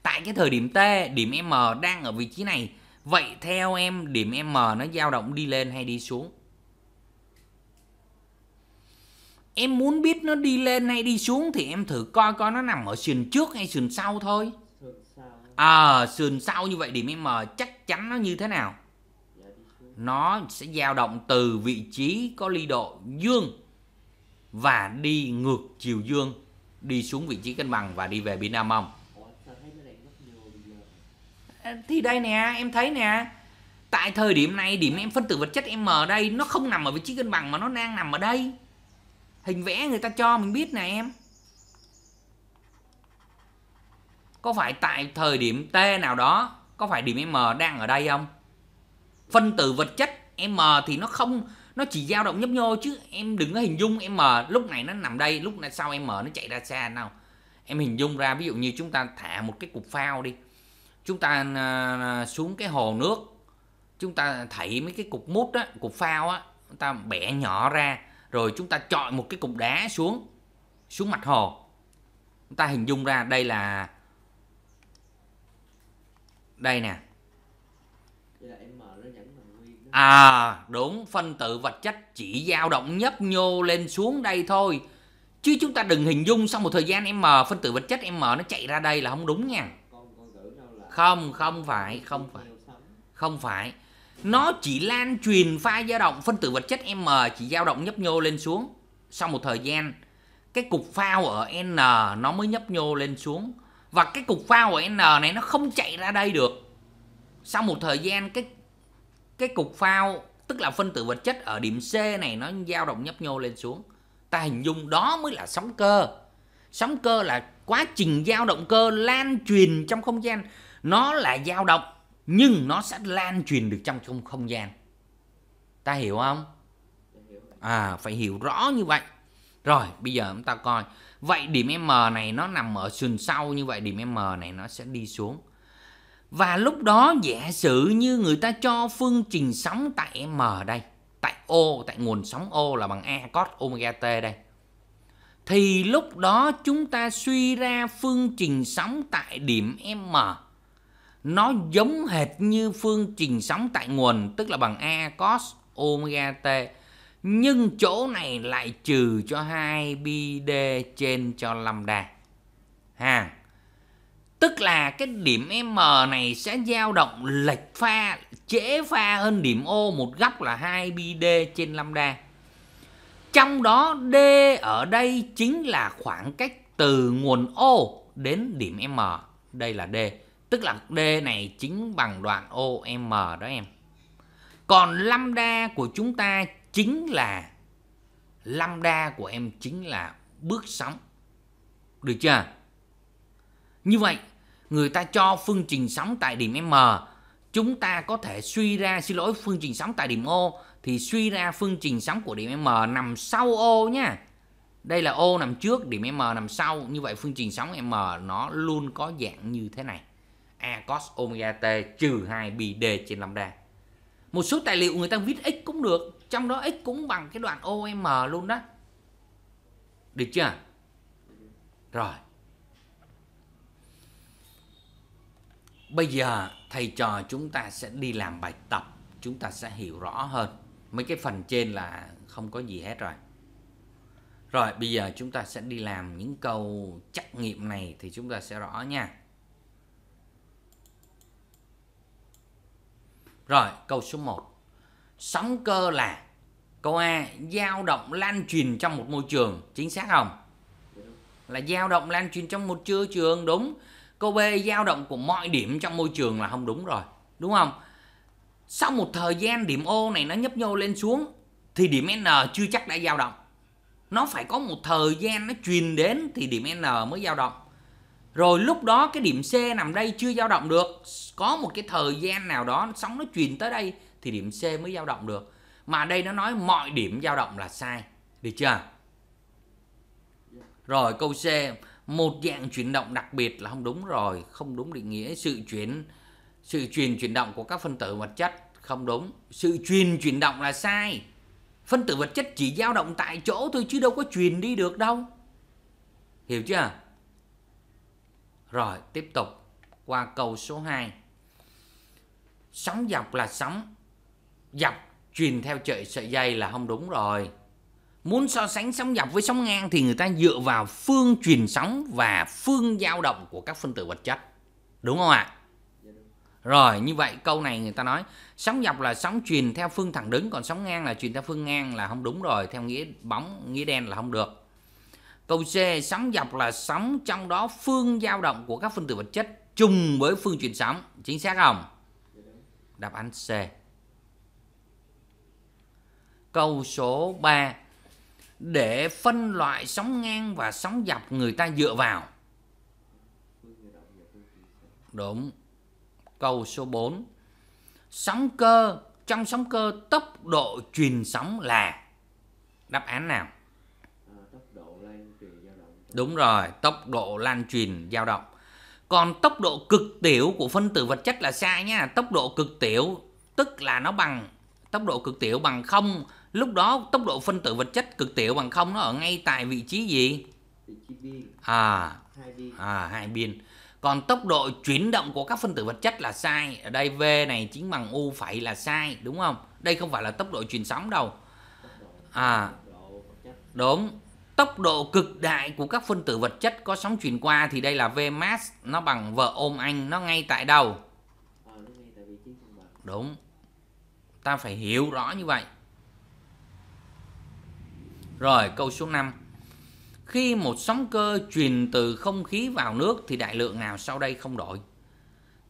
tại cái thời điểm t điểm m đang ở vị trí này vậy theo em điểm m nó dao động đi lên hay đi xuống Em muốn biết nó đi lên hay đi xuống thì em thử coi coi nó nằm ở sườn trước hay sườn sau thôi. Ờ, à, sườn sau như vậy điểm M chắc chắn nó như thế nào? Dạ, nó sẽ dao động từ vị trí có ly độ dương và đi ngược chiều dương đi xuống vị trí cân bằng và đi về bên Nam Mông. Ờ, thì đây nè, em thấy nè. Tại thời điểm này điểm em phân tử vật chất M ở đây nó không nằm ở vị trí cân bằng mà nó đang nằm ở đây hình vẽ người ta cho mình biết này em có phải tại thời điểm t nào đó có phải điểm m đang ở đây không phân tử vật chất m thì nó không nó chỉ dao động nhấp nhô chứ em đừng có hình dung m lúc này nó nằm đây lúc này sau m nó chạy ra xa nào em hình dung ra ví dụ như chúng ta thả một cái cục phao đi chúng ta à, à, xuống cái hồ nước chúng ta thảy mấy cái cục mút á cục phao á chúng ta bẻ nhỏ ra rồi chúng ta chọi một cái cục đá xuống xuống mặt hồ chúng ta hình dung ra đây là đây nè à đúng phân tử vật chất chỉ dao động nhấp nhô lên xuống đây thôi chứ chúng ta đừng hình dung sau một thời gian m phân tử vật chất m nó chạy ra đây là không đúng nha không không phải không phải không phải nó chỉ lan truyền pha dao động phân tử vật chất M chỉ dao động nhấp nhô lên xuống sau một thời gian cái cục phao ở N nó mới nhấp nhô lên xuống và cái cục phao ở N này nó không chạy ra đây được sau một thời gian cái cái cục phao tức là phân tử vật chất ở điểm C này nó dao động nhấp nhô lên xuống ta hình dung đó mới là sóng cơ sóng cơ là quá trình dao động cơ lan truyền trong không gian nó là dao động nhưng nó sẽ lan truyền được trong trong không gian ta hiểu không à phải hiểu rõ như vậy rồi bây giờ chúng ta coi vậy điểm m này nó nằm ở sườn sau như vậy điểm m này nó sẽ đi xuống và lúc đó giả sử như người ta cho phương trình sóng tại m đây tại ô tại nguồn sóng ô là bằng a cos omega t đây thì lúc đó chúng ta suy ra phương trình sóng tại điểm m nó giống hệt như phương trình sóng tại nguồn tức là bằng a cos omega t nhưng chỗ này lại trừ cho 2 pi d trên cho lambda ha tức là cái điểm m này sẽ dao động lệch pha trễ pha hơn điểm o một góc là 2 pi d trên lambda trong đó d ở đây chính là khoảng cách từ nguồn o đến điểm m đây là d Tức là D này chính bằng đoạn OM đó em. Còn lambda của chúng ta chính là lambda của em chính là bước sóng. Được chưa? Như vậy, người ta cho phương trình sóng tại điểm M, chúng ta có thể suy ra xin lỗi phương trình sóng tại điểm O thì suy ra phương trình sóng của điểm M nằm sau O nhá Đây là O nằm trước, điểm M nằm sau. Như vậy phương trình sóng M nó luôn có dạng như thế này a cos omega t trừ 2 pi d trên lambda. Một số tài liệu người ta viết x cũng được, trong đó x cũng bằng cái đoạn OM luôn đó. Được chưa? Rồi. Bây giờ thầy trò chúng ta sẽ đi làm bài tập, chúng ta sẽ hiểu rõ hơn. Mấy cái phần trên là không có gì hết rồi. Rồi bây giờ chúng ta sẽ đi làm những câu trắc nghiệm này thì chúng ta sẽ rõ nha. Rồi, câu số 1. Sóng cơ là câu A dao động lan truyền trong một môi trường, chính xác không? Là dao động lan truyền trong một chư trường đúng. Câu B dao động của mọi điểm trong môi trường là không đúng rồi, đúng không? Sau một thời gian điểm O này nó nhấp nhô lên xuống thì điểm N chưa chắc đã dao động. Nó phải có một thời gian nó truyền đến thì điểm N mới dao động rồi lúc đó cái điểm C nằm đây chưa dao động được có một cái thời gian nào đó sóng nó truyền tới đây thì điểm C mới dao động được mà đây nó nói mọi điểm dao động là sai được chưa rồi câu C một dạng chuyển động đặc biệt là không đúng rồi không đúng định nghĩa sự chuyển sự truyền chuyển động của các phân tử vật chất không đúng sự truyền chuyển động là sai phân tử vật chất chỉ dao động tại chỗ thôi chứ đâu có truyền đi được đâu hiểu chưa rồi tiếp tục qua câu số 2 Sóng dọc là sóng Dọc truyền theo trời sợi dây là không đúng rồi Muốn so sánh sóng dọc với sóng ngang thì người ta dựa vào phương truyền sóng và phương dao động của các phân tử vật chất. Đúng không ạ? Rồi, như vậy câu này người ta nói sóng dọc là sóng truyền theo phương thẳng đứng còn sóng ngang là truyền theo phương ngang là không đúng rồi, theo nghĩa bóng nghĩa đen là không được. Câu C sóng dọc là sóng trong đó phương dao động của các phân tử vật chất trùng với phương chuyển sóng, chính xác không? Đáp án C. Câu số 3 để phân loại sóng ngang và sóng dọc người ta dựa vào. Đúng. Câu số 4. Sóng cơ, trong sóng cơ tốc độ truyền sóng là đáp án nào? Đúng rồi, tốc độ lan truyền dao động. Còn tốc độ cực tiểu của phân tử vật chất là sai nha. Tốc độ cực tiểu tức là nó bằng tốc độ cực tiểu bằng không. Lúc đó tốc độ phân tử vật chất cực tiểu bằng không nó ở ngay tại vị trí gì? À, à hai biên. À, Còn tốc độ chuyển động của các phân tử vật chất là sai. Ở đây V này chính bằng U phải là sai, đúng không? Đây không phải là tốc độ truyền sóng đâu. À, đúng tốc độ cực đại của các phân tử vật chất có sóng truyền qua thì đây là v mass nó bằng vợ ôm anh nó ngay tại đầu đúng ta phải hiểu rõ như vậy rồi câu số 5 khi một sóng cơ truyền từ không khí vào nước thì đại lượng nào sau đây không đổi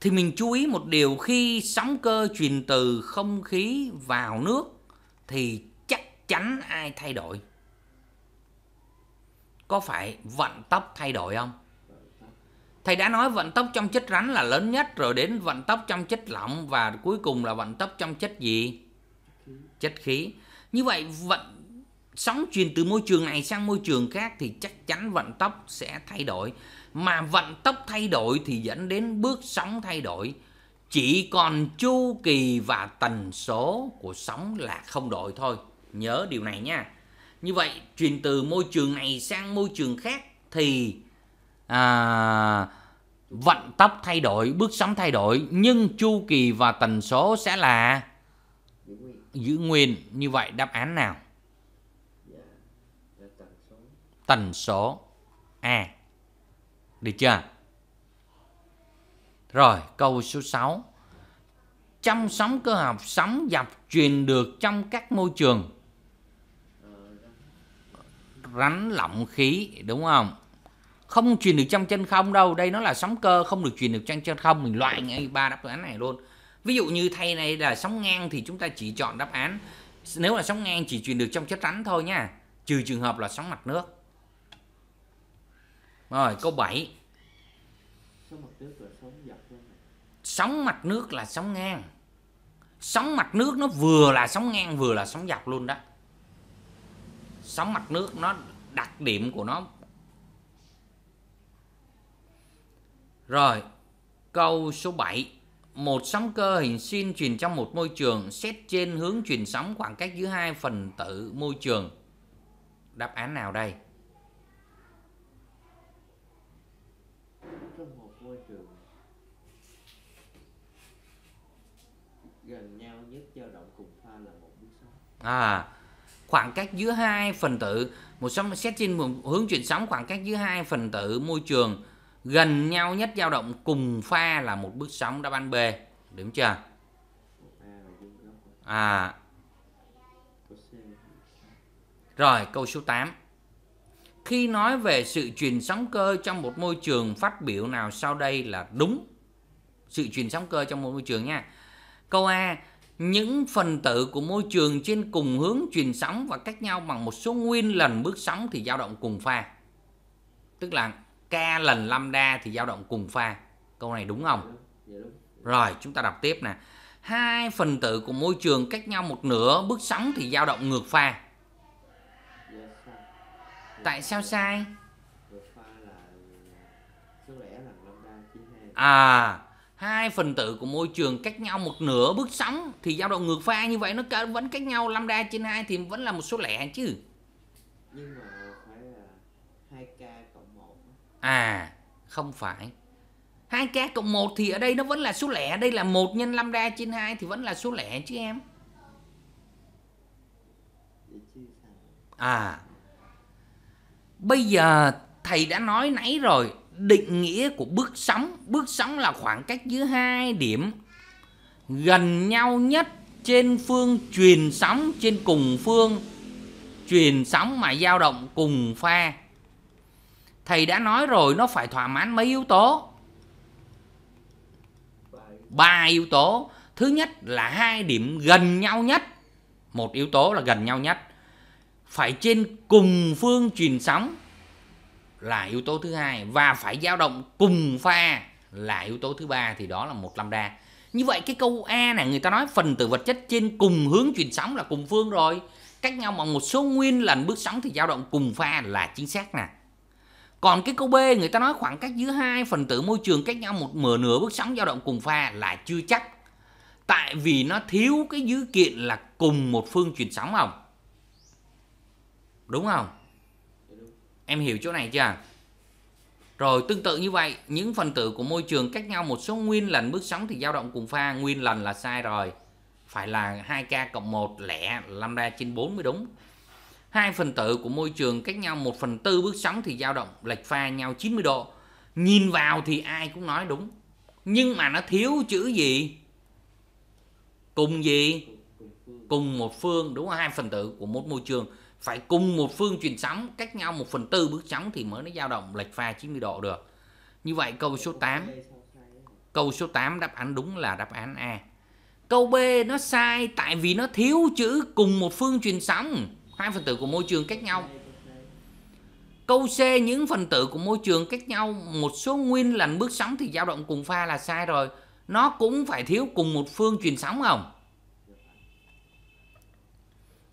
thì mình chú ý một điều khi sóng cơ truyền từ không khí vào nước thì chắc chắn ai thay đổi có phải vận tốc thay đổi không? Thầy đã nói vận tốc trong chất rắn là lớn nhất rồi đến vận tốc trong chất lỏng và cuối cùng là vận tốc trong chất gì? Chất khí. Như vậy vận sóng truyền từ môi trường này sang môi trường khác thì chắc chắn vận tốc sẽ thay đổi. Mà vận tốc thay đổi thì dẫn đến bước sóng thay đổi. Chỉ còn chu kỳ và tần số của sóng là không đổi thôi. Nhớ điều này nha như vậy truyền từ môi trường này sang môi trường khác thì à, vận tốc thay đổi bước sóng thay đổi nhưng chu kỳ và tần số sẽ là giữ nguyên như vậy đáp án nào tần số A được chưa rồi câu số 6 trong sóng cơ học sóng dọc truyền được trong các môi trường rắn lỏng khí đúng không không truyền được trong chân không đâu đây nó là sóng cơ không được truyền được trong chân không mình loại ngay ba đáp án này luôn ví dụ như thay này là sóng ngang thì chúng ta chỉ chọn đáp án nếu là sóng ngang chỉ truyền được trong chất rắn thôi nha trừ trường hợp là sóng mặt nước rồi câu 7 sóng mặt nước là sóng ngang sóng mặt nước nó vừa là sóng ngang vừa là sóng dọc luôn đó sóng mặt nước nó đặc điểm của nó rồi câu số 7 một sóng cơ hình sin truyền trong một môi trường xét trên hướng truyền sóng khoảng cách giữa hai phần tử môi trường đáp án nào đây gần nhau nhất dao động cùng pha là một sóng à khoảng cách giữa hai phần tử một sóng xét trên một hướng chuyển sóng khoảng cách giữa hai phần tử môi trường gần nhau nhất dao động cùng pha là một bước sóng đáp án B đúng chưa à rồi câu số 8 khi nói về sự truyền sóng cơ trong một môi trường phát biểu nào sau đây là đúng sự truyền sóng cơ trong một môi trường nha câu A những phần tử của môi trường trên cùng hướng truyền sóng và cách nhau bằng một số nguyên lần bước sóng thì dao động cùng pha. Tức là k lần lambda thì dao động cùng pha. Câu này đúng không? Dạ dạ Rồi, chúng ta đọc tiếp nè. Hai phần tử của môi trường cách nhau một nửa bước sóng thì dao động ngược pha. Dạ, Tại sao sai? À, hai phần tử của môi trường cách nhau một nửa bước sóng thì dao động ngược pha như vậy nó vẫn cách nhau lambda trên 2 thì vẫn là một số lẻ chứ nhưng mà phải là 2k cộng 1 à không phải 2k cộng 1 thì ở đây nó vẫn là số lẻ đây là 1 nhân lambda trên 2 thì vẫn là số lẻ chứ em à bây giờ thầy đã nói nãy rồi định nghĩa của bước sóng bước sóng là khoảng cách giữa hai điểm gần nhau nhất trên phương truyền sóng trên cùng phương truyền sóng mà dao động cùng pha thầy đã nói rồi nó phải thỏa mãn mấy yếu tố ba yếu tố thứ nhất là hai điểm gần nhau nhất một yếu tố là gần nhau nhất phải trên cùng phương truyền sóng là yếu tố thứ hai và phải dao động cùng pha là yếu tố thứ ba thì đó là một lambda như vậy cái câu a này người ta nói phần tử vật chất trên cùng hướng truyền sóng là cùng phương rồi cách nhau bằng một số nguyên lần bước sóng thì dao động cùng pha là chính xác nè còn cái câu b người ta nói khoảng cách giữa hai phần tử môi trường cách nhau một mửa nửa bước sóng dao động cùng pha là chưa chắc tại vì nó thiếu cái dữ kiện là cùng một phương truyền sóng không đúng không em hiểu chỗ này chưa rồi tương tự như vậy những phần tử của môi trường cách nhau một số nguyên lần bước sóng thì dao động cùng pha nguyên lần là sai rồi phải là 2k cộng 1 lẻ lambda trên 4 mới đúng hai phần tử của môi trường cách nhau 1 phần tư bước sóng thì dao động lệch pha nhau 90 độ nhìn vào thì ai cũng nói đúng nhưng mà nó thiếu chữ gì cùng gì cùng một phương đúng không? hai phần tử của một môi trường phải cùng một phương truyền sóng cách nhau 1 phần tư bước sóng thì mới nó dao động lệch pha 90 độ được như vậy câu số 8 câu số 8 đáp án đúng là đáp án A câu B nó sai tại vì nó thiếu chữ cùng một phương truyền sóng hai phần tử của môi trường cách nhau Câu C những phần tử của môi trường cách nhau một số nguyên lành bước sóng thì dao động cùng pha là sai rồi. Nó cũng phải thiếu cùng một phương truyền sóng không?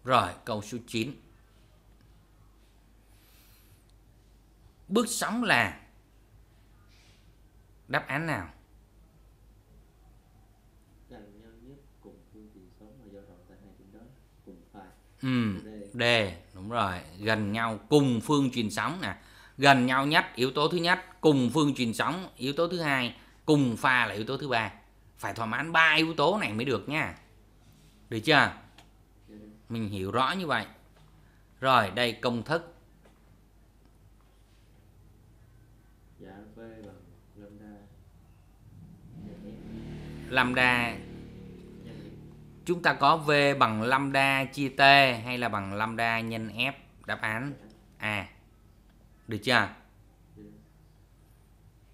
Rồi, câu số 9. bước sóng là đáp án nào Ừ, D đúng rồi gần nhau cùng phương truyền sóng nè gần nhau nhất yếu tố thứ nhất cùng phương truyền sóng yếu tố thứ hai cùng pha là yếu tố thứ ba phải thỏa mãn ba yếu tố này mới được nha được chưa mình hiểu rõ như vậy rồi đây công thức lambda chúng ta có v bằng lambda chia t hay là bằng lambda nhân f đáp án a được chưa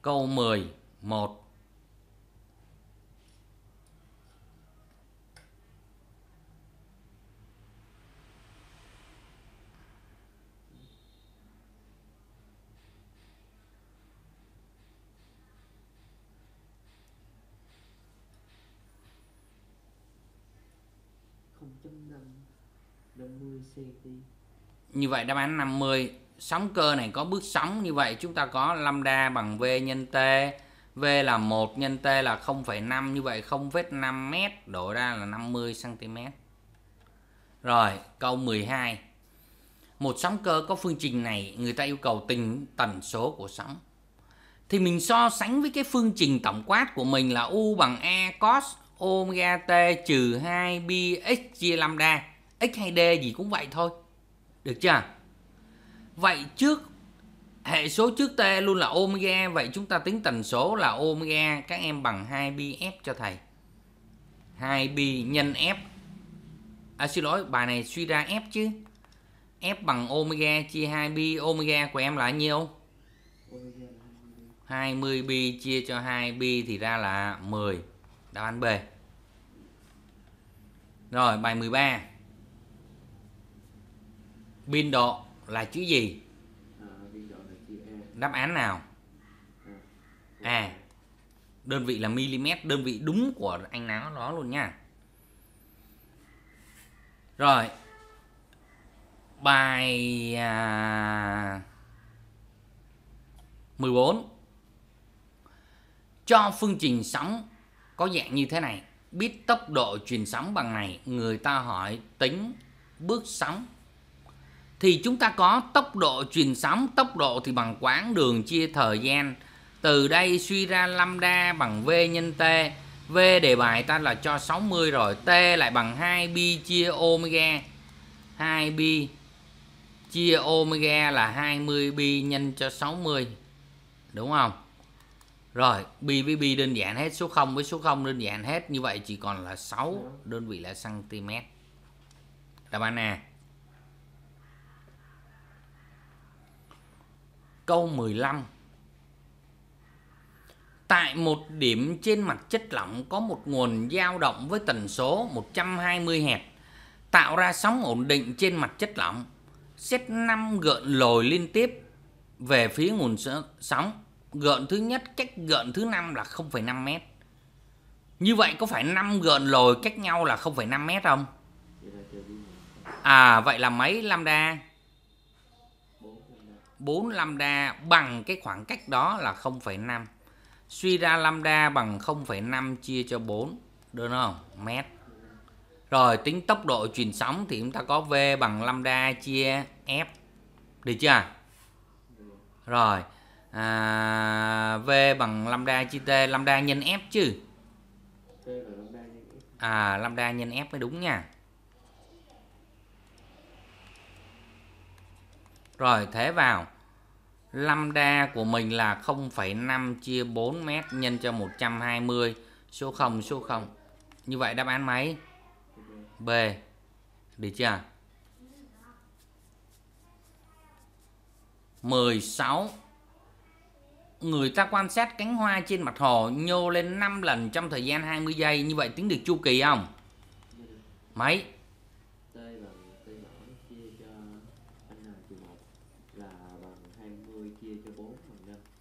câu 10 một. Như vậy đáp án 50 Sóng cơ này có bước sóng Như vậy chúng ta có lambda bằng V nhân T V là 1 nhân T là 0,5 Như vậy 0,5 m đổ ra là 50 cm Rồi câu 12 Một sóng cơ có phương trình này Người ta yêu cầu tính tần số của sóng Thì mình so sánh với cái phương trình tổng quát của mình là U bằng A e cos omega t trừ 2 pi x chia lambda x hay d gì cũng vậy thôi được chưa vậy trước hệ số trước t luôn là omega vậy chúng ta tính tần số là omega các em bằng 2πf cho thầy 2 b nhân f à xin lỗi bài này suy ra f chứ f bằng omega chia 2 b omega của em là nhiêu 20 b chia cho 2 b thì ra là 10 đáp án B rồi bài 13 biên độ là chữ gì à, đáp án nào à đơn vị là mm đơn vị đúng của anh áo đó luôn nha rồi bài à, 14 cho phương trình sóng có dạng như thế này biết tốc độ truyền sóng bằng này người ta hỏi tính bước sóng thì chúng ta có tốc độ truyền sóng, tốc độ thì bằng quãng đường chia thời gian. Từ đây suy ra lambda bằng v nhân t. V đề bài ta là cho 60 rồi, t lại bằng 2pi chia omega. 2pi chia omega là 20pi nhân cho 60. Đúng không? Rồi, pi với pi đơn giản hết, số 0 với số 0 đơn giản hết, như vậy chỉ còn là 6 dạ. đơn vị là cm. Đáp án A. câu 15 Tại một điểm trên mặt chất lỏng có một nguồn dao động với tần số 120 Hz tạo ra sóng ổn định trên mặt chất lỏng. Xét 5 gợn lồi liên tiếp về phía nguồn sóng. Gợn thứ nhất cách gợn thứ năm là 0,5 m. Như vậy có phải 5 gợn lồi cách nhau là 0,5 m không? À vậy là mấy lambda? 4 lambda bằng cái khoảng cách đó là 0,5. Suy ra lambda bằng 0,5 chia cho 4, được không? Mét. Rồi tính tốc độ truyền sóng thì chúng ta có V bằng lambda chia F. Được chưa? Rồi. À, V bằng lambda chia T, lambda nhân F chứ. À, lambda nhân F mới đúng nha. Rồi thế vào lambda của mình là 0,5 chia 4 m nhân cho 120 số 0 số 0 như vậy đáp án máy B được chưa 16 người ta quan sát cánh hoa trên mặt hồ nhô lên 5 lần trong thời gian 20 giây như vậy tính được chu kỳ không máy?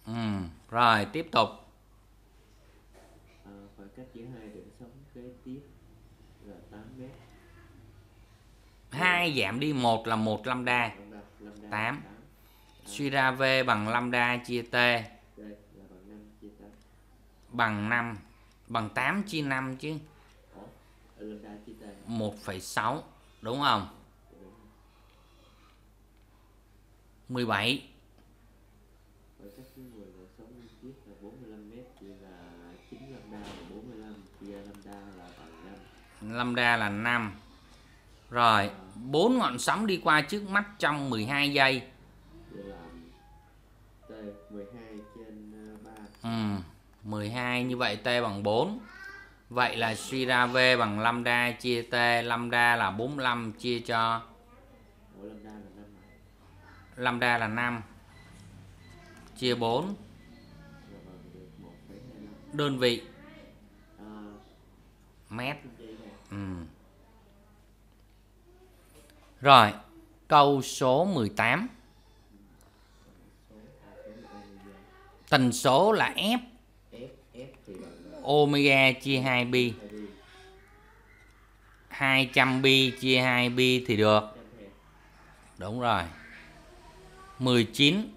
Ừ. Rồi tiếp tục. À, khoảng cách giữa hai đỉnh sóng kế tiếp là 8 mét. Hai giảm đi một là một lambda. lambda, lambda 8. Suy ra V bằng lambda chia T. Đây là bằng 5 chia 8. Bằng 5 bằng 8 chia 5 chứ. 1,6 đúng không? 17 lambda là 5 rồi bốn ngọn sóng đi qua trước mắt trong 12 giây ừ, 12 như vậy t bằng 4 vậy là suy ra v bằng lambda chia t lambda là 45 chia cho lambda là 5 chia 4 đơn vị mét Ừ. Rồi, câu số 18. Tần số là F. Omega chia 2 pi. 200 pi chia 2 pi thì được. Đúng rồi. 19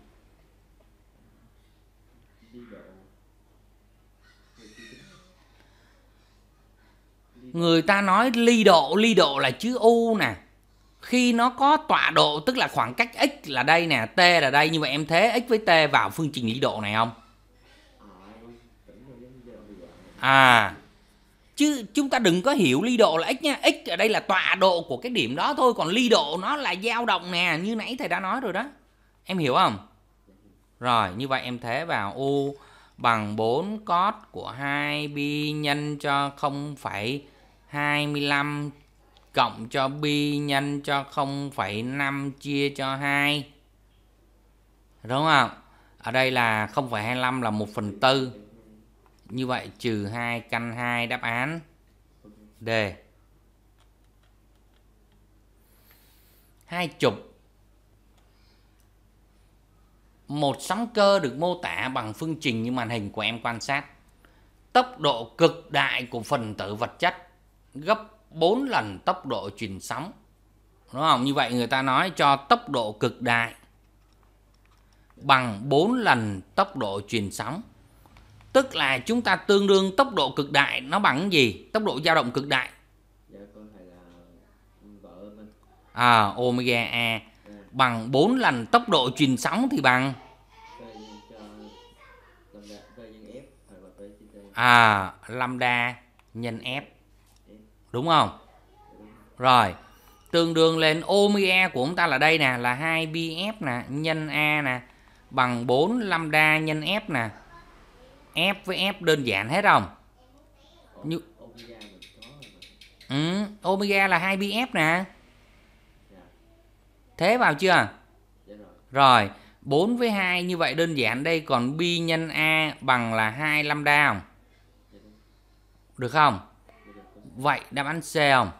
người ta nói ly độ ly độ là chữ u nè khi nó có tọa độ tức là khoảng cách x là đây nè t là đây nhưng mà em thế x với t vào phương trình ly độ này không à chứ chúng ta đừng có hiểu ly độ là x nha x ở đây là tọa độ của cái điểm đó thôi còn ly độ nó là dao động nè như nãy thầy đã nói rồi đó em hiểu không rồi như vậy em thế vào u bằng 4 cos của 2 pi nhân cho 0,5 25 cộng cho pi nhân cho 0,5 chia cho 2. Đúng không? Ở đây là 0,25 là 1 phần tư. Như vậy trừ 2 căn 2 đáp án D. Hai chục. Một sóng cơ được mô tả bằng phương trình như màn hình của em quan sát. Tốc độ cực đại của phần tử vật chất gấp 4 lần tốc độ truyền sóng. Đúng không? Như vậy người ta nói cho tốc độ cực đại bằng 4 lần tốc độ truyền sóng. Tức là chúng ta tương đương tốc độ cực đại nó bằng gì? Tốc độ dao động cực đại. Dạ, à, omega A bằng 4 lần tốc độ truyền sóng thì bằng à lambda nhân f đúng không rồi tương đương lên omega của chúng ta là đây nè là 2bf nè nhân a nè bằng 4 lambda nhân f nè f với f đơn giản hết không như ừ, omega là 2bf nè thế vào chưa rồi 4 với 2 như vậy đơn giản đây còn b nhân a bằng là 2 lambda không được không Vậy đáp án C không?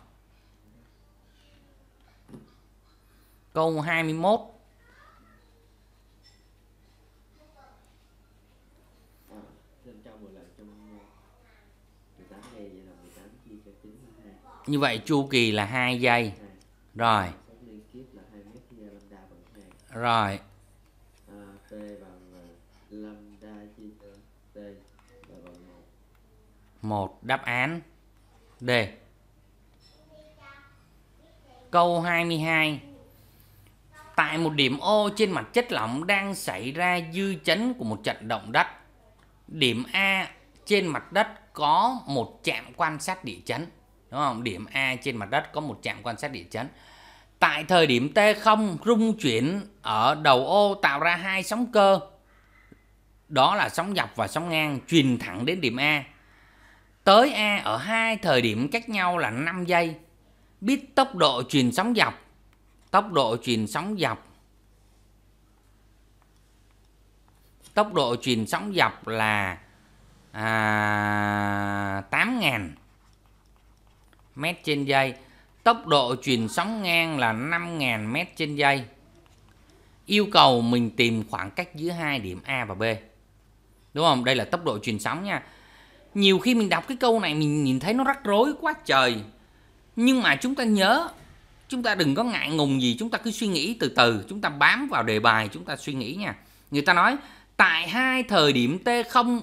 Câu 21 Như vậy chu kỳ là 2 giây Rồi Rồi một đáp án D. Câu 22. Tại một điểm ô trên mặt chất lỏng đang xảy ra dư chấn của một trận động đất. Điểm A trên mặt đất có một trạm quan sát địa chấn. Đúng không? Điểm A trên mặt đất có một trạm quan sát địa chấn. Tại thời điểm T0 rung chuyển ở đầu ô tạo ra hai sóng cơ. Đó là sóng dọc và sóng ngang truyền thẳng đến điểm A tới A ở hai thời điểm cách nhau là 5 giây. Biết tốc độ truyền sóng dọc. Tốc độ truyền sóng dọc. Tốc độ truyền sóng dọc là à, 8.000 mét trên giây. Tốc độ truyền sóng ngang là 5.000 mét trên giây. Yêu cầu mình tìm khoảng cách giữa hai điểm A và B. Đúng không? Đây là tốc độ truyền sóng nha nhiều khi mình đọc cái câu này mình nhìn thấy nó rắc rối quá trời nhưng mà chúng ta nhớ chúng ta đừng có ngại ngùng gì chúng ta cứ suy nghĩ từ từ chúng ta bám vào đề bài chúng ta suy nghĩ nha người ta nói tại hai thời điểm t không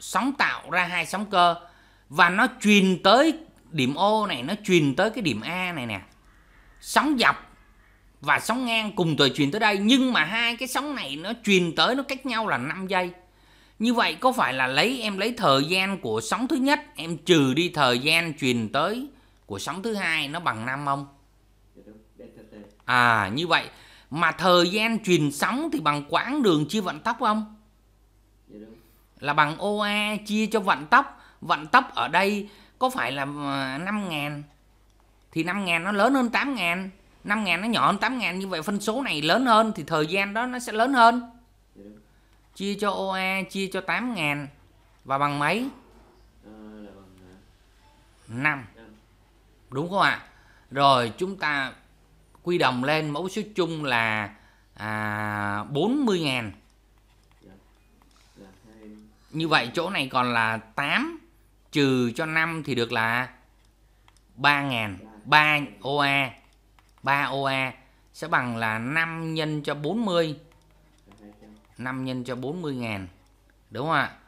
sóng tạo ra hai sóng cơ và nó truyền tới điểm O này nó truyền tới cái điểm A này nè sóng dọc và sóng ngang cùng thời truyền tới đây nhưng mà hai cái sóng này nó truyền tới nó cách nhau là 5 giây như vậy có phải là lấy em lấy thời gian của sóng thứ nhất em trừ đi thời gian truyền tới của sóng thứ hai nó bằng 5 không? À như vậy mà thời gian truyền sóng thì bằng quãng đường chia vận tốc không? Là bằng OA chia cho vận tốc. Vận tốc ở đây có phải là 5 à, ngàn thì 5 ngàn nó lớn hơn 8 ngàn 5 ngàn nó nhỏ hơn 8 ngàn như vậy phân số này lớn hơn thì thời gian đó nó sẽ lớn hơn chia cho OA chia cho 8 ngàn và bằng mấy? Ờ, 5. Đúng không ạ? Rồi chúng ta quy đồng lên mẫu số chung là à, 40 ngàn. Như vậy chỗ này còn là 8 trừ cho 5 thì được là 3 ngàn. 3 OA. 3 OA sẽ bằng là 5 nhân cho 40. 40 5 nhân cho 40 ngàn đúng không ạ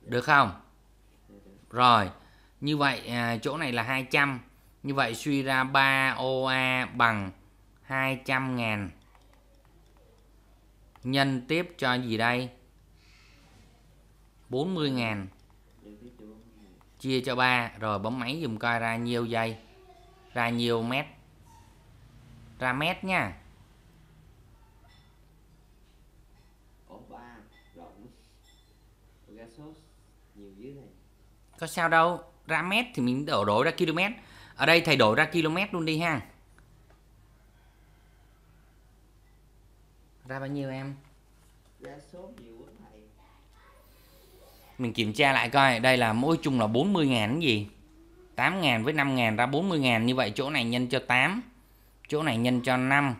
được không rồi như vậy à, chỗ này là 200 như vậy suy ra 3 OA bằng 200 ngàn nhân tiếp cho gì đây 40 ngàn chia cho 3 rồi bấm máy dùm coi ra nhiêu giây ra nhiều mét ra mét nha có sao đâu ra mét thì mình đổ đổi ra km ở đây thầy đổi ra km luôn đi ha ra bao nhiêu em mình kiểm tra lại coi đây là mỗi chung là 40 ngàn cái gì 8 ngàn với 5 ngàn ra 40 ngàn như vậy chỗ này nhân cho 8 chỗ này nhân cho 5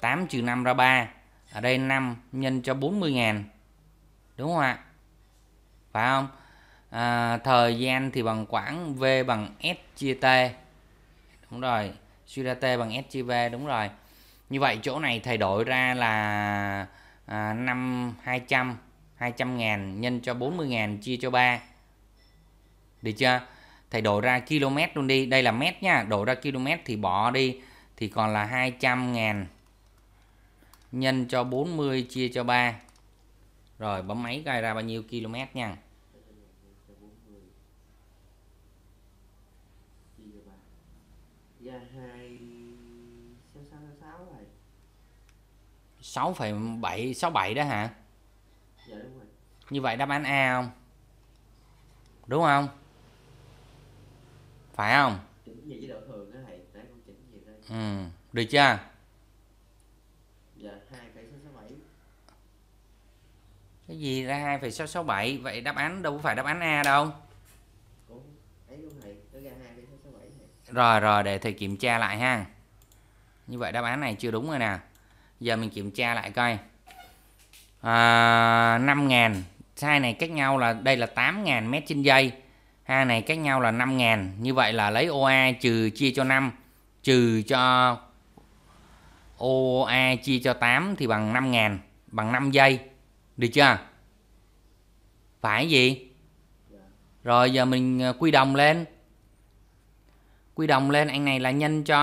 8 trừ 5 ra 3 ở đây 5 nhân cho 40 ngàn đúng không ạ phải không à, thời gian thì bằng quãng v bằng s chia t đúng rồi suy ra t bằng s chia v đúng rồi như vậy chỗ này thầy đổi ra là à, năm hai trăm hai trăm ngàn nhân cho bốn mươi ngàn chia cho ba được chưa thầy đổi ra km luôn đi đây là mét nha đổi ra km thì bỏ đi thì còn là hai trăm ngàn nhân cho 40 chia cho 3 rồi bấm máy gai ra bao nhiêu km nha 6,7 67 đó hả? Dạ đúng rồi. Như vậy đáp án A không? Đúng không? Phải không? Chỉnh gì độ thường đó thầy, nãy con chỉnh gì đây? Ừ, được chưa? Dạ 2,667. Cái gì ra 2,667? Vậy đáp án đâu có phải đáp án A đâu. Rồi rồi để thầy kiểm tra lại ha. Như vậy đáp án này chưa đúng rồi nè giờ mình kiểm tra lại coi à, 5 ngàn hai này cách nhau là đây là 8 ngàn mét trên giây hai này cách nhau là 5 ngàn như vậy là lấy OA trừ chia cho 5 trừ cho OA chia cho 8 thì bằng 5 ngàn bằng 5 giây được chưa phải gì rồi giờ mình à, quy đồng lên quy đồng lên anh này là nhân cho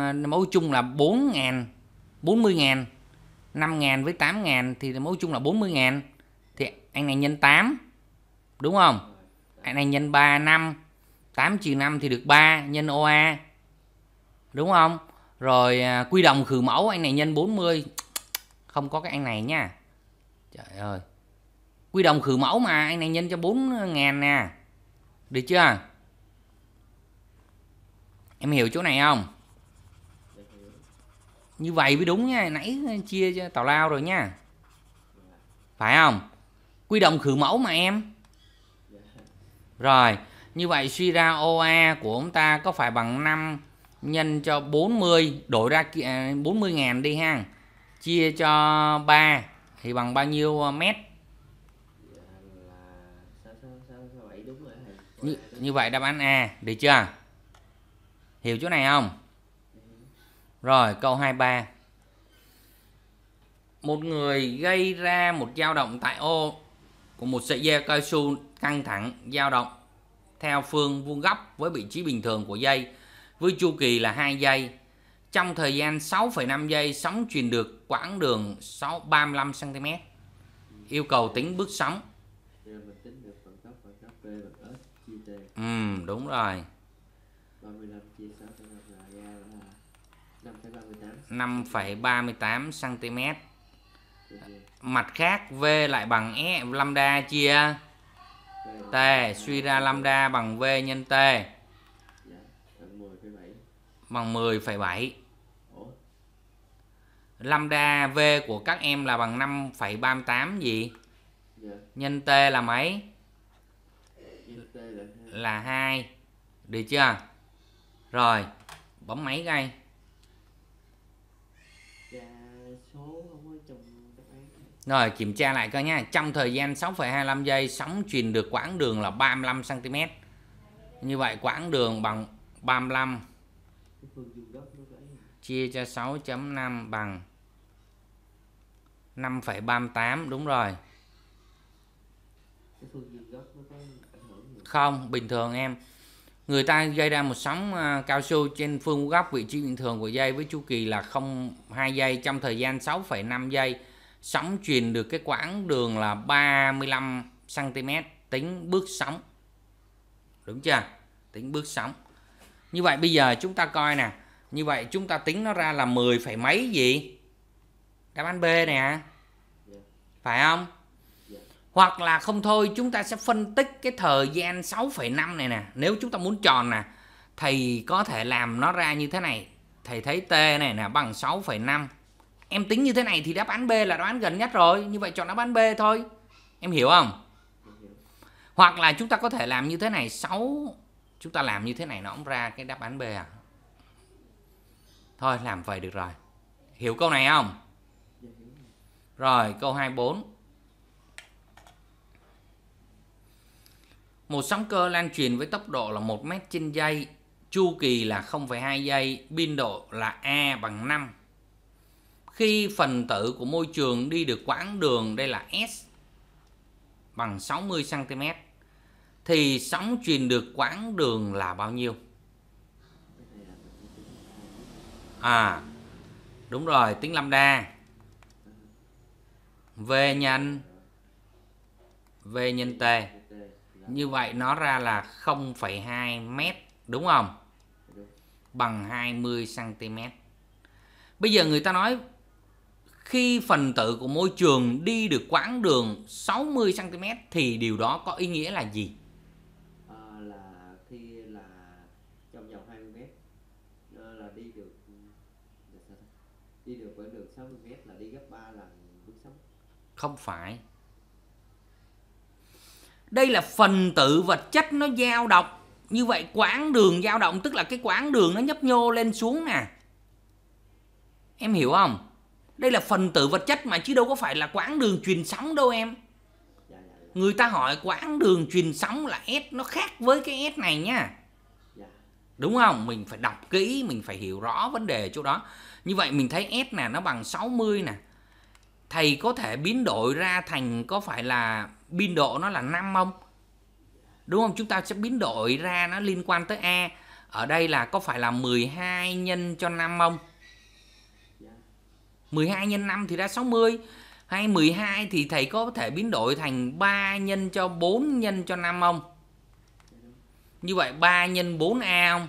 à, mẫu chung là 4 ngàn 40 ngàn 5 ngàn với 8 ngàn thì mỗi chung là 40 ngàn thì anh này nhân 8 đúng không anh này nhân 3 5 8 trừ 5 thì được 3 nhân OA đúng không rồi à, quy đồng khử mẫu anh này nhân 40 không có cái anh này nha trời ơi quy đồng khử mẫu mà anh này nhân cho 4 ngàn nè được chưa em hiểu chỗ này không như vậy mới đúng nha nãy chia cho tào lao rồi nha phải không quy động khử mẫu mà em rồi như vậy suy ra OA của chúng ta có phải bằng 5 nhân cho 40 đổi ra 40 à, ngàn đi ha chia cho 3 thì bằng bao nhiêu à, mét như, như vậy đáp án A được chưa hiểu chỗ này không rồi câu 23 Một người gây ra một dao động tại ô của một sợi dây cao su căng thẳng dao động theo phương vuông góc với vị trí bình thường của dây với chu kỳ là 2 giây. Trong thời gian 6,5 giây sóng truyền được quãng đường 6 35 cm. Yêu cầu tính bước sóng. Ừ, đúng rồi. 35 chia 6 5,38 cm. Mặt khác V lại bằng E lambda chia T, suy ra lambda bằng V nhân T bằng 10,7. Lambda V của các em là bằng 5,38 gì? Nhân T là mấy? Là 2. Được chưa? Rồi, bấm máy ngay. Rồi kiểm tra lại coi nha Trong thời gian 6,25 giây Sóng truyền được quãng đường là 35cm Như vậy quãng đường bằng 35 Chia cho 6.5 bằng 5,38 Đúng rồi Không bình thường em Người ta gây ra một sóng à, cao su trên phương góc vị trí bình thường của dây với chu kỳ là 0,2 giây trong thời gian 6,5 giây sóng truyền được cái quãng đường là 35 cm tính bước sóng đúng chưa tính bước sóng như vậy bây giờ chúng ta coi nè như vậy chúng ta tính nó ra là 10 phải mấy gì đáp án B nè phải không hoặc là không thôi chúng ta sẽ phân tích cái thời gian 6,5 này nè nếu chúng ta muốn tròn nè thầy có thể làm nó ra như thế này thầy thấy t này nè bằng 6,5 em tính như thế này thì đáp án B là đáp án gần nhất rồi như vậy chọn đáp án B thôi em hiểu không hoặc là chúng ta có thể làm như thế này 6 chúng ta làm như thế này nó cũng ra cái đáp án B à thôi làm vậy được rồi hiểu câu này không rồi câu 24 Một sóng cơ lan truyền với tốc độ là 1 mét trên giây, chu kỳ là 0,2 giây, biên độ là A bằng 5 khi phần tử của môi trường đi được quãng đường đây là S bằng 60 cm thì sóng truyền được quãng đường là bao nhiêu? À, đúng rồi, tính lambda. V nhân V nhân T. Như vậy nó ra là 0,2 m đúng không? Bằng 20 cm. Bây giờ người ta nói khi phần tử của môi trường đi được quãng đường 60 cm thì điều đó có ý nghĩa là gì? À, là khi là trong vòng 20 m là đi được đi được quãng đường 60 m là đi gấp 3 lần bước sống. Không phải. Đây là phần tử vật chất nó dao động. Như vậy quãng đường dao động tức là cái quãng đường nó nhấp nhô lên xuống nè. Em hiểu không? đây là phần tử vật chất mà chứ đâu có phải là quãng đường truyền sóng đâu em người ta hỏi quãng đường truyền sóng là s nó khác với cái s này nhá đúng không mình phải đọc kỹ mình phải hiểu rõ vấn đề chỗ đó như vậy mình thấy s nè nó bằng 60 nè thầy có thể biến đổi ra thành có phải là biên độ nó là 5 không đúng không chúng ta sẽ biến đổi ra nó liên quan tới a ở đây là có phải là 12 nhân cho 5 không 12 nhân 5 thì ra 60 hay 12 thì thầy có thể biến đổi thành 3 nhân cho 4 nhân cho 5 không? Như vậy 3 nhân 4A không?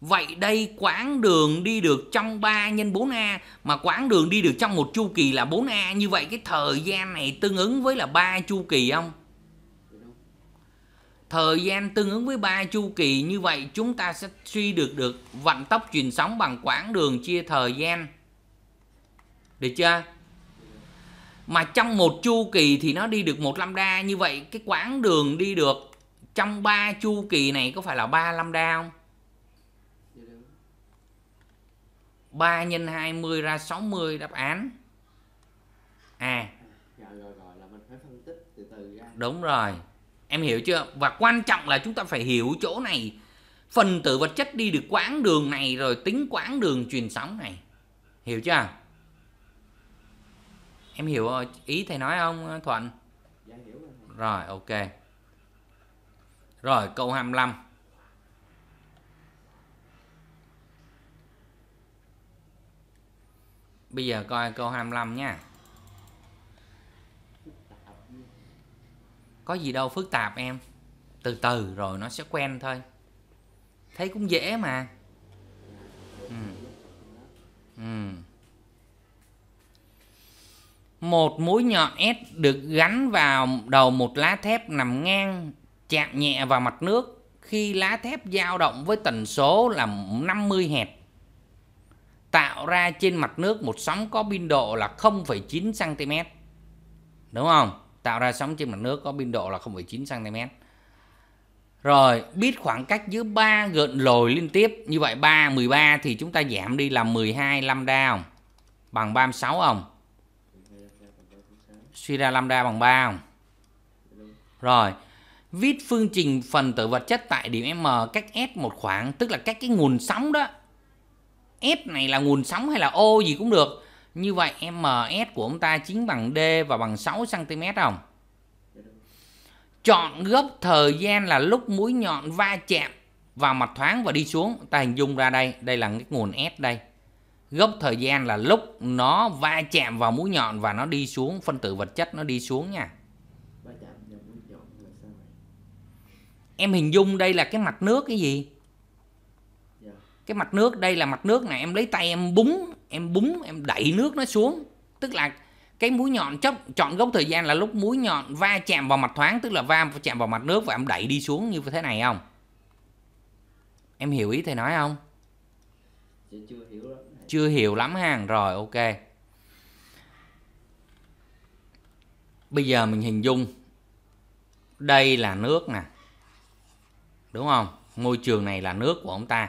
Vậy đây quãng đường đi được trong 3 nhân 4A mà quãng đường đi được trong một chu kỳ là 4A như vậy cái thời gian này tương ứng với là 3 chu kỳ không? thời gian tương ứng với ba chu kỳ như vậy chúng ta sẽ suy được được vận tốc truyền sóng bằng quãng đường chia thời gian được chưa mà trong một chu kỳ thì nó đi được một lambda như vậy cái quãng đường đi được trong ba chu kỳ này có phải là 3 lambda không 3 nhân 20 ra 60 đáp án à đúng rồi em hiểu chưa và quan trọng là chúng ta phải hiểu chỗ này phần tử vật chất đi được quãng đường này rồi tính quãng đường truyền sóng này hiểu chưa em hiểu ý thầy nói không thuận rồi ok rồi câu 25 Bây giờ coi câu 25 nha có gì đâu phức tạp em từ từ rồi nó sẽ quen thôi thấy cũng dễ mà ừ. Ừ. một mũi nhọn S được gắn vào đầu một lá thép nằm ngang chạm nhẹ vào mặt nước khi lá thép dao động với tần số là 50 Hz tạo ra trên mặt nước một sóng có biên độ là 0,9 cm đúng không tạo ra sóng trên mặt nước có biên độ là 0,9 cm. Rồi, biết khoảng cách giữa ba gợn lồi liên tiếp như vậy 3 13 thì chúng ta giảm đi là 12 lambda không? Bằng 36 ông Suy ra lambda bằng 3 không? Rồi, viết phương trình phần tử vật chất tại điểm M cách S một khoảng, tức là cách cái nguồn sóng đó. S này là nguồn sóng hay là ô gì cũng được như vậy MS của ông ta chính bằng D và bằng 6 cm không? Chọn gốc thời gian là lúc mũi nhọn va chạm vào mặt thoáng và đi xuống. Ta hình dung ra đây, đây là cái nguồn S đây. Gốc thời gian là lúc nó va chạm vào mũi nhọn và nó đi xuống, phân tử vật chất nó đi xuống nha. Em hình dung đây là cái mặt nước cái gì? Dạ. Cái mặt nước đây là mặt nước này em lấy tay em búng em búng em đẩy nước nó xuống tức là cái mũi nhọn chốc chọn gốc thời gian là lúc mũi nhọn va chạm vào mặt thoáng tức là va chạm vào mặt nước và em đẩy đi xuống như thế này không em hiểu ý thầy nói không chưa hiểu lắm chưa hiểu lắm ha rồi ok bây giờ mình hình dung đây là nước nè đúng không môi trường này là nước của ông ta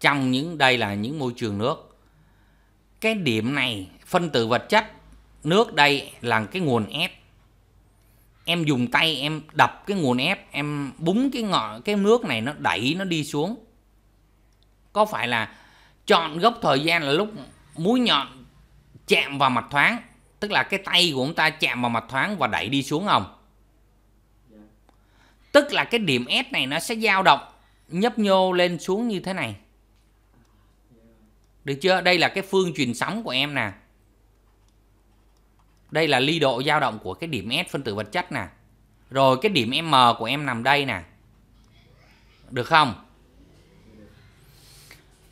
trong những đây là những môi trường nước cái điểm này phân tử vật chất nước đây là cái nguồn ép em dùng tay em đập cái nguồn ép em búng cái ngọ cái nước này nó đẩy nó đi xuống có phải là chọn gốc thời gian là lúc mũi nhọn chạm vào mặt thoáng tức là cái tay của chúng ta chạm vào mặt thoáng và đẩy đi xuống không dạ. tức là cái điểm ép này nó sẽ dao động nhấp nhô lên xuống như thế này được chưa đây là cái phương truyền sóng của em nè đây là ly độ dao động của cái điểm S phân tử vật chất nè rồi cái điểm M của em nằm đây nè được không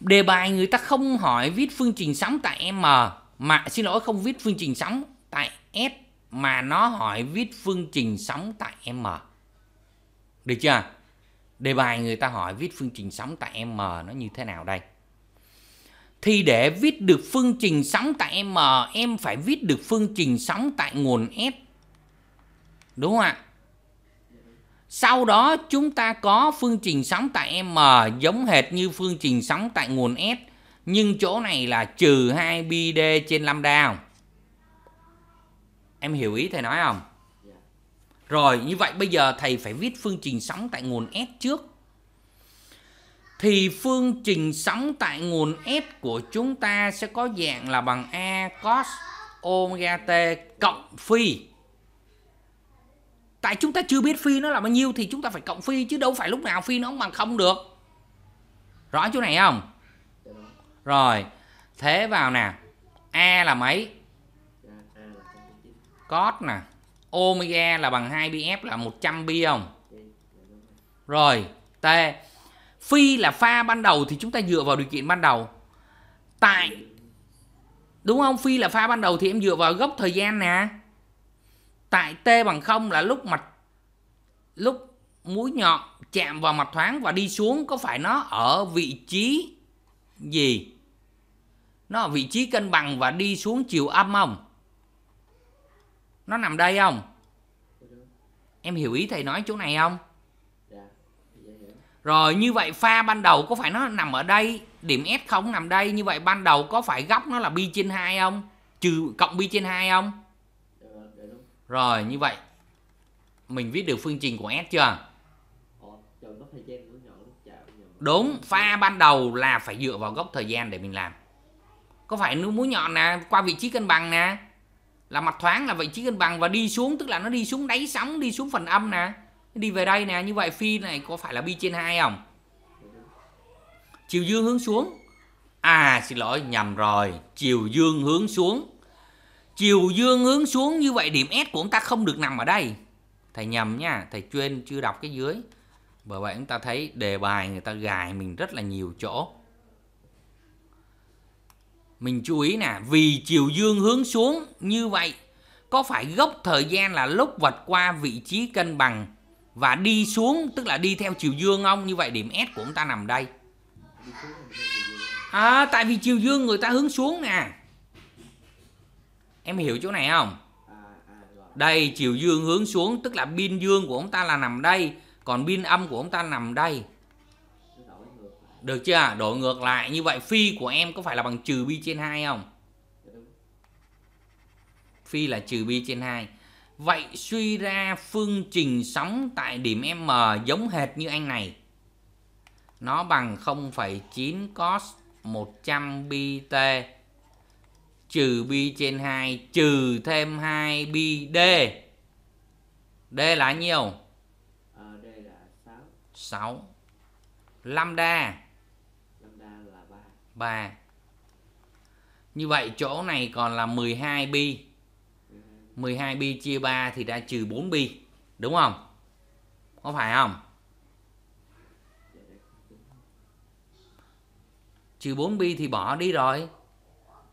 đề bài người ta không hỏi viết phương trình sóng tại M mà xin lỗi không viết phương trình sóng tại S mà nó hỏi viết phương trình sóng tại M được chưa đề bài người ta hỏi viết phương trình sóng tại M nó như thế nào đây thì để viết được phương trình sóng tại M em phải viết được phương trình sóng tại nguồn S. Đúng không ạ? Sau đó chúng ta có phương trình sóng tại M giống hệt như phương trình sóng tại nguồn S. Nhưng chỗ này là trừ 2 BD trên lambda không? Em hiểu ý thầy nói không? Dạ. Rồi như vậy bây giờ thầy phải viết phương trình sóng tại nguồn S trước thì phương trình sóng tại nguồn S của chúng ta sẽ có dạng là bằng A cos omega t cộng phi. Tại chúng ta chưa biết phi nó là bao nhiêu thì chúng ta phải cộng phi chứ đâu phải lúc nào phi nó không bằng không được. Rõ chỗ này không? Rồi, thế vào nè. A là mấy? Cos nè. Omega là bằng 2 pi f là 100 pi không? Rồi, T phi là pha ban đầu thì chúng ta dựa vào điều kiện ban đầu tại đúng không phi là pha ban đầu thì em dựa vào gốc thời gian nè tại t bằng không là lúc mặt lúc mũi nhọn chạm vào mặt thoáng và đi xuống có phải nó ở vị trí gì nó ở vị trí cân bằng và đi xuống chiều âm không nó nằm đây không em hiểu ý thầy nói chỗ này không rồi như vậy pha ban đầu có phải nó nằm ở đây Điểm S không nằm đây Như vậy ban đầu có phải góc nó là bi trên 2 không Trừ cộng bi trên 2 không Rồi như vậy Mình viết được phương trình của S chưa Đúng pha ban đầu là phải dựa vào góc thời gian để mình làm Có phải nước mũi nhọn nè Qua vị trí cân bằng nè Là mặt thoáng là vị trí cân bằng Và đi xuống tức là nó đi xuống đáy sóng Đi xuống phần âm nè đi về đây nè như vậy phi này có phải là bi trên hai không chiều dương hướng xuống à xin lỗi nhầm rồi chiều dương hướng xuống chiều dương hướng xuống như vậy điểm S của chúng ta không được nằm ở đây thầy nhầm nha thầy chuyên chưa đọc cái dưới bởi vậy chúng ta thấy đề bài người ta gài mình rất là nhiều chỗ mình chú ý nè vì chiều dương hướng xuống như vậy có phải gốc thời gian là lúc vật qua vị trí cân bằng và đi xuống tức là đi theo chiều dương ông như vậy điểm S của ông ta nằm đây à, tại vì chiều dương người ta hướng xuống nè em hiểu chỗ này không đây chiều dương hướng xuống tức là pin dương của ông ta là nằm đây còn pin âm của ông ta nằm đây được chưa đổi ngược lại như vậy phi của em có phải là bằng trừ bi trên 2 không phi là trừ bi trên 2 Vậy suy ra phương trình sóng tại điểm M giống hệt như anh này. Nó bằng 0,9 cos 100 pi trừ pi trên 2 trừ thêm 2 pi d. D là nhiêu? À, D là 6. 6. Lambda. Lambda là 3. 3. Như vậy chỗ này còn là 12 pi. 12 bi chia 3 thì ra trừ 4 bi Đúng không? Có phải không? Trừ 4 bi thì bỏ đi rồi.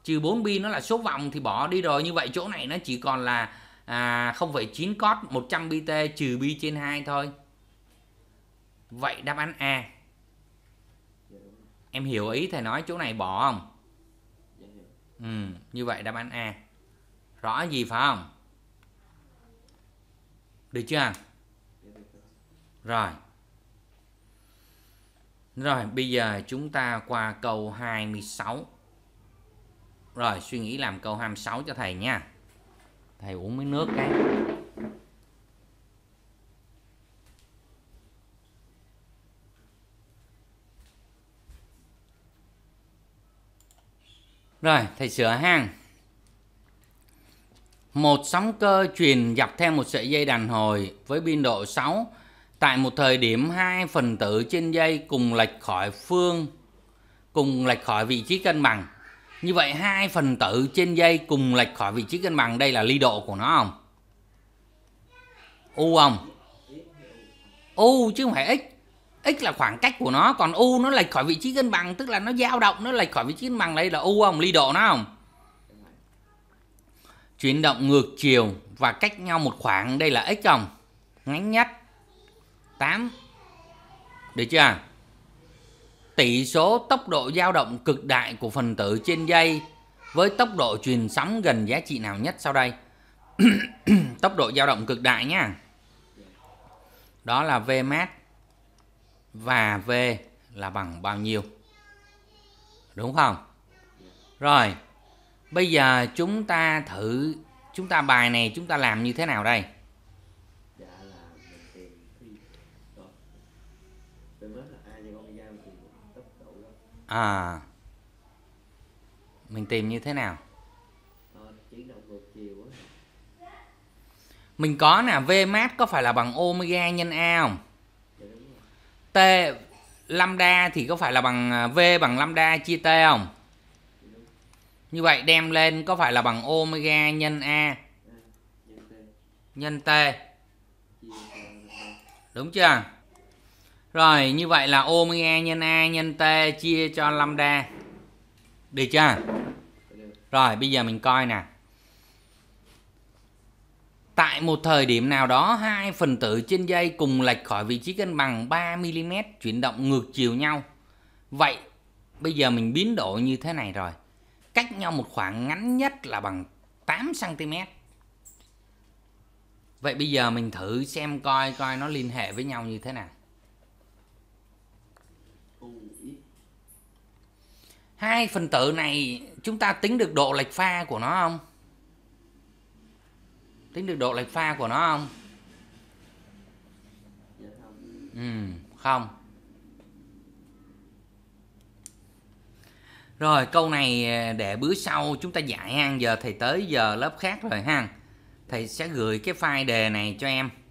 Trừ 4 bi nó là số vòng thì bỏ đi rồi. Như vậy chỗ này nó chỉ còn là à, 0,9 cos 100 pi t trừ bi trên 2 thôi. Vậy đáp án A. Em hiểu ý thầy nói chỗ này bỏ không? Ừ, như vậy đáp án A rõ gì phải không được chưa rồi rồi bây giờ chúng ta qua câu 26 rồi suy nghĩ làm câu 26 cho thầy nha thầy uống miếng nước cái Rồi, thầy sửa hang. Một sóng cơ truyền dọc theo một sợi dây đàn hồi với biên độ 6 tại một thời điểm hai phần tử trên dây cùng lệch khỏi phương cùng lệch khỏi vị trí cân bằng. Như vậy hai phần tử trên dây cùng lệch khỏi vị trí cân bằng đây là ly độ của nó không? U không? U chứ không phải x. X là khoảng cách của nó còn U nó lệch khỏi vị trí cân bằng tức là nó dao động nó lệch khỏi vị trí cân bằng đây là U không? Ly độ nó không? chuyển động ngược chiều và cách nhau một khoảng đây là x cộng ngắn nhất 8 được chưa tỷ số tốc độ dao động cực đại của phần tử trên dây với tốc độ truyền sóng gần giá trị nào nhất sau đây tốc độ dao động cực đại nhá đó là v mát và v là bằng bao nhiêu đúng không rồi Bây giờ chúng ta thử chúng ta bài này chúng ta làm như thế nào đây? Dạ, à. Mình tìm như thế nào? Ờ, mình có nè, V mát có phải là bằng omega nhân A không? Dạ, T lambda thì có phải là bằng à, V bằng lambda chia T không? Như vậy đem lên có phải là bằng omega nhân A nhân T. Đúng chưa? Rồi, như vậy là omega nhân A nhân T chia cho lambda. Được chưa? Rồi, bây giờ mình coi nè. Tại một thời điểm nào đó, hai phần tử trên dây cùng lệch khỏi vị trí cân bằng 3mm chuyển động ngược chiều nhau. Vậy, bây giờ mình biến đổi như thế này rồi cách nhau một khoảng ngắn nhất là bằng 8 cm. Vậy bây giờ mình thử xem coi coi nó liên hệ với nhau như thế nào. Hai phần tử này chúng ta tính được độ lệch pha của nó không? Tính được độ lệch pha của nó không? Ừ, không. Rồi câu này à, để bữa sau chúng ta giải ăn giờ thầy tới giờ lớp khác rồi ha. Thầy sẽ gửi cái file đề này cho em.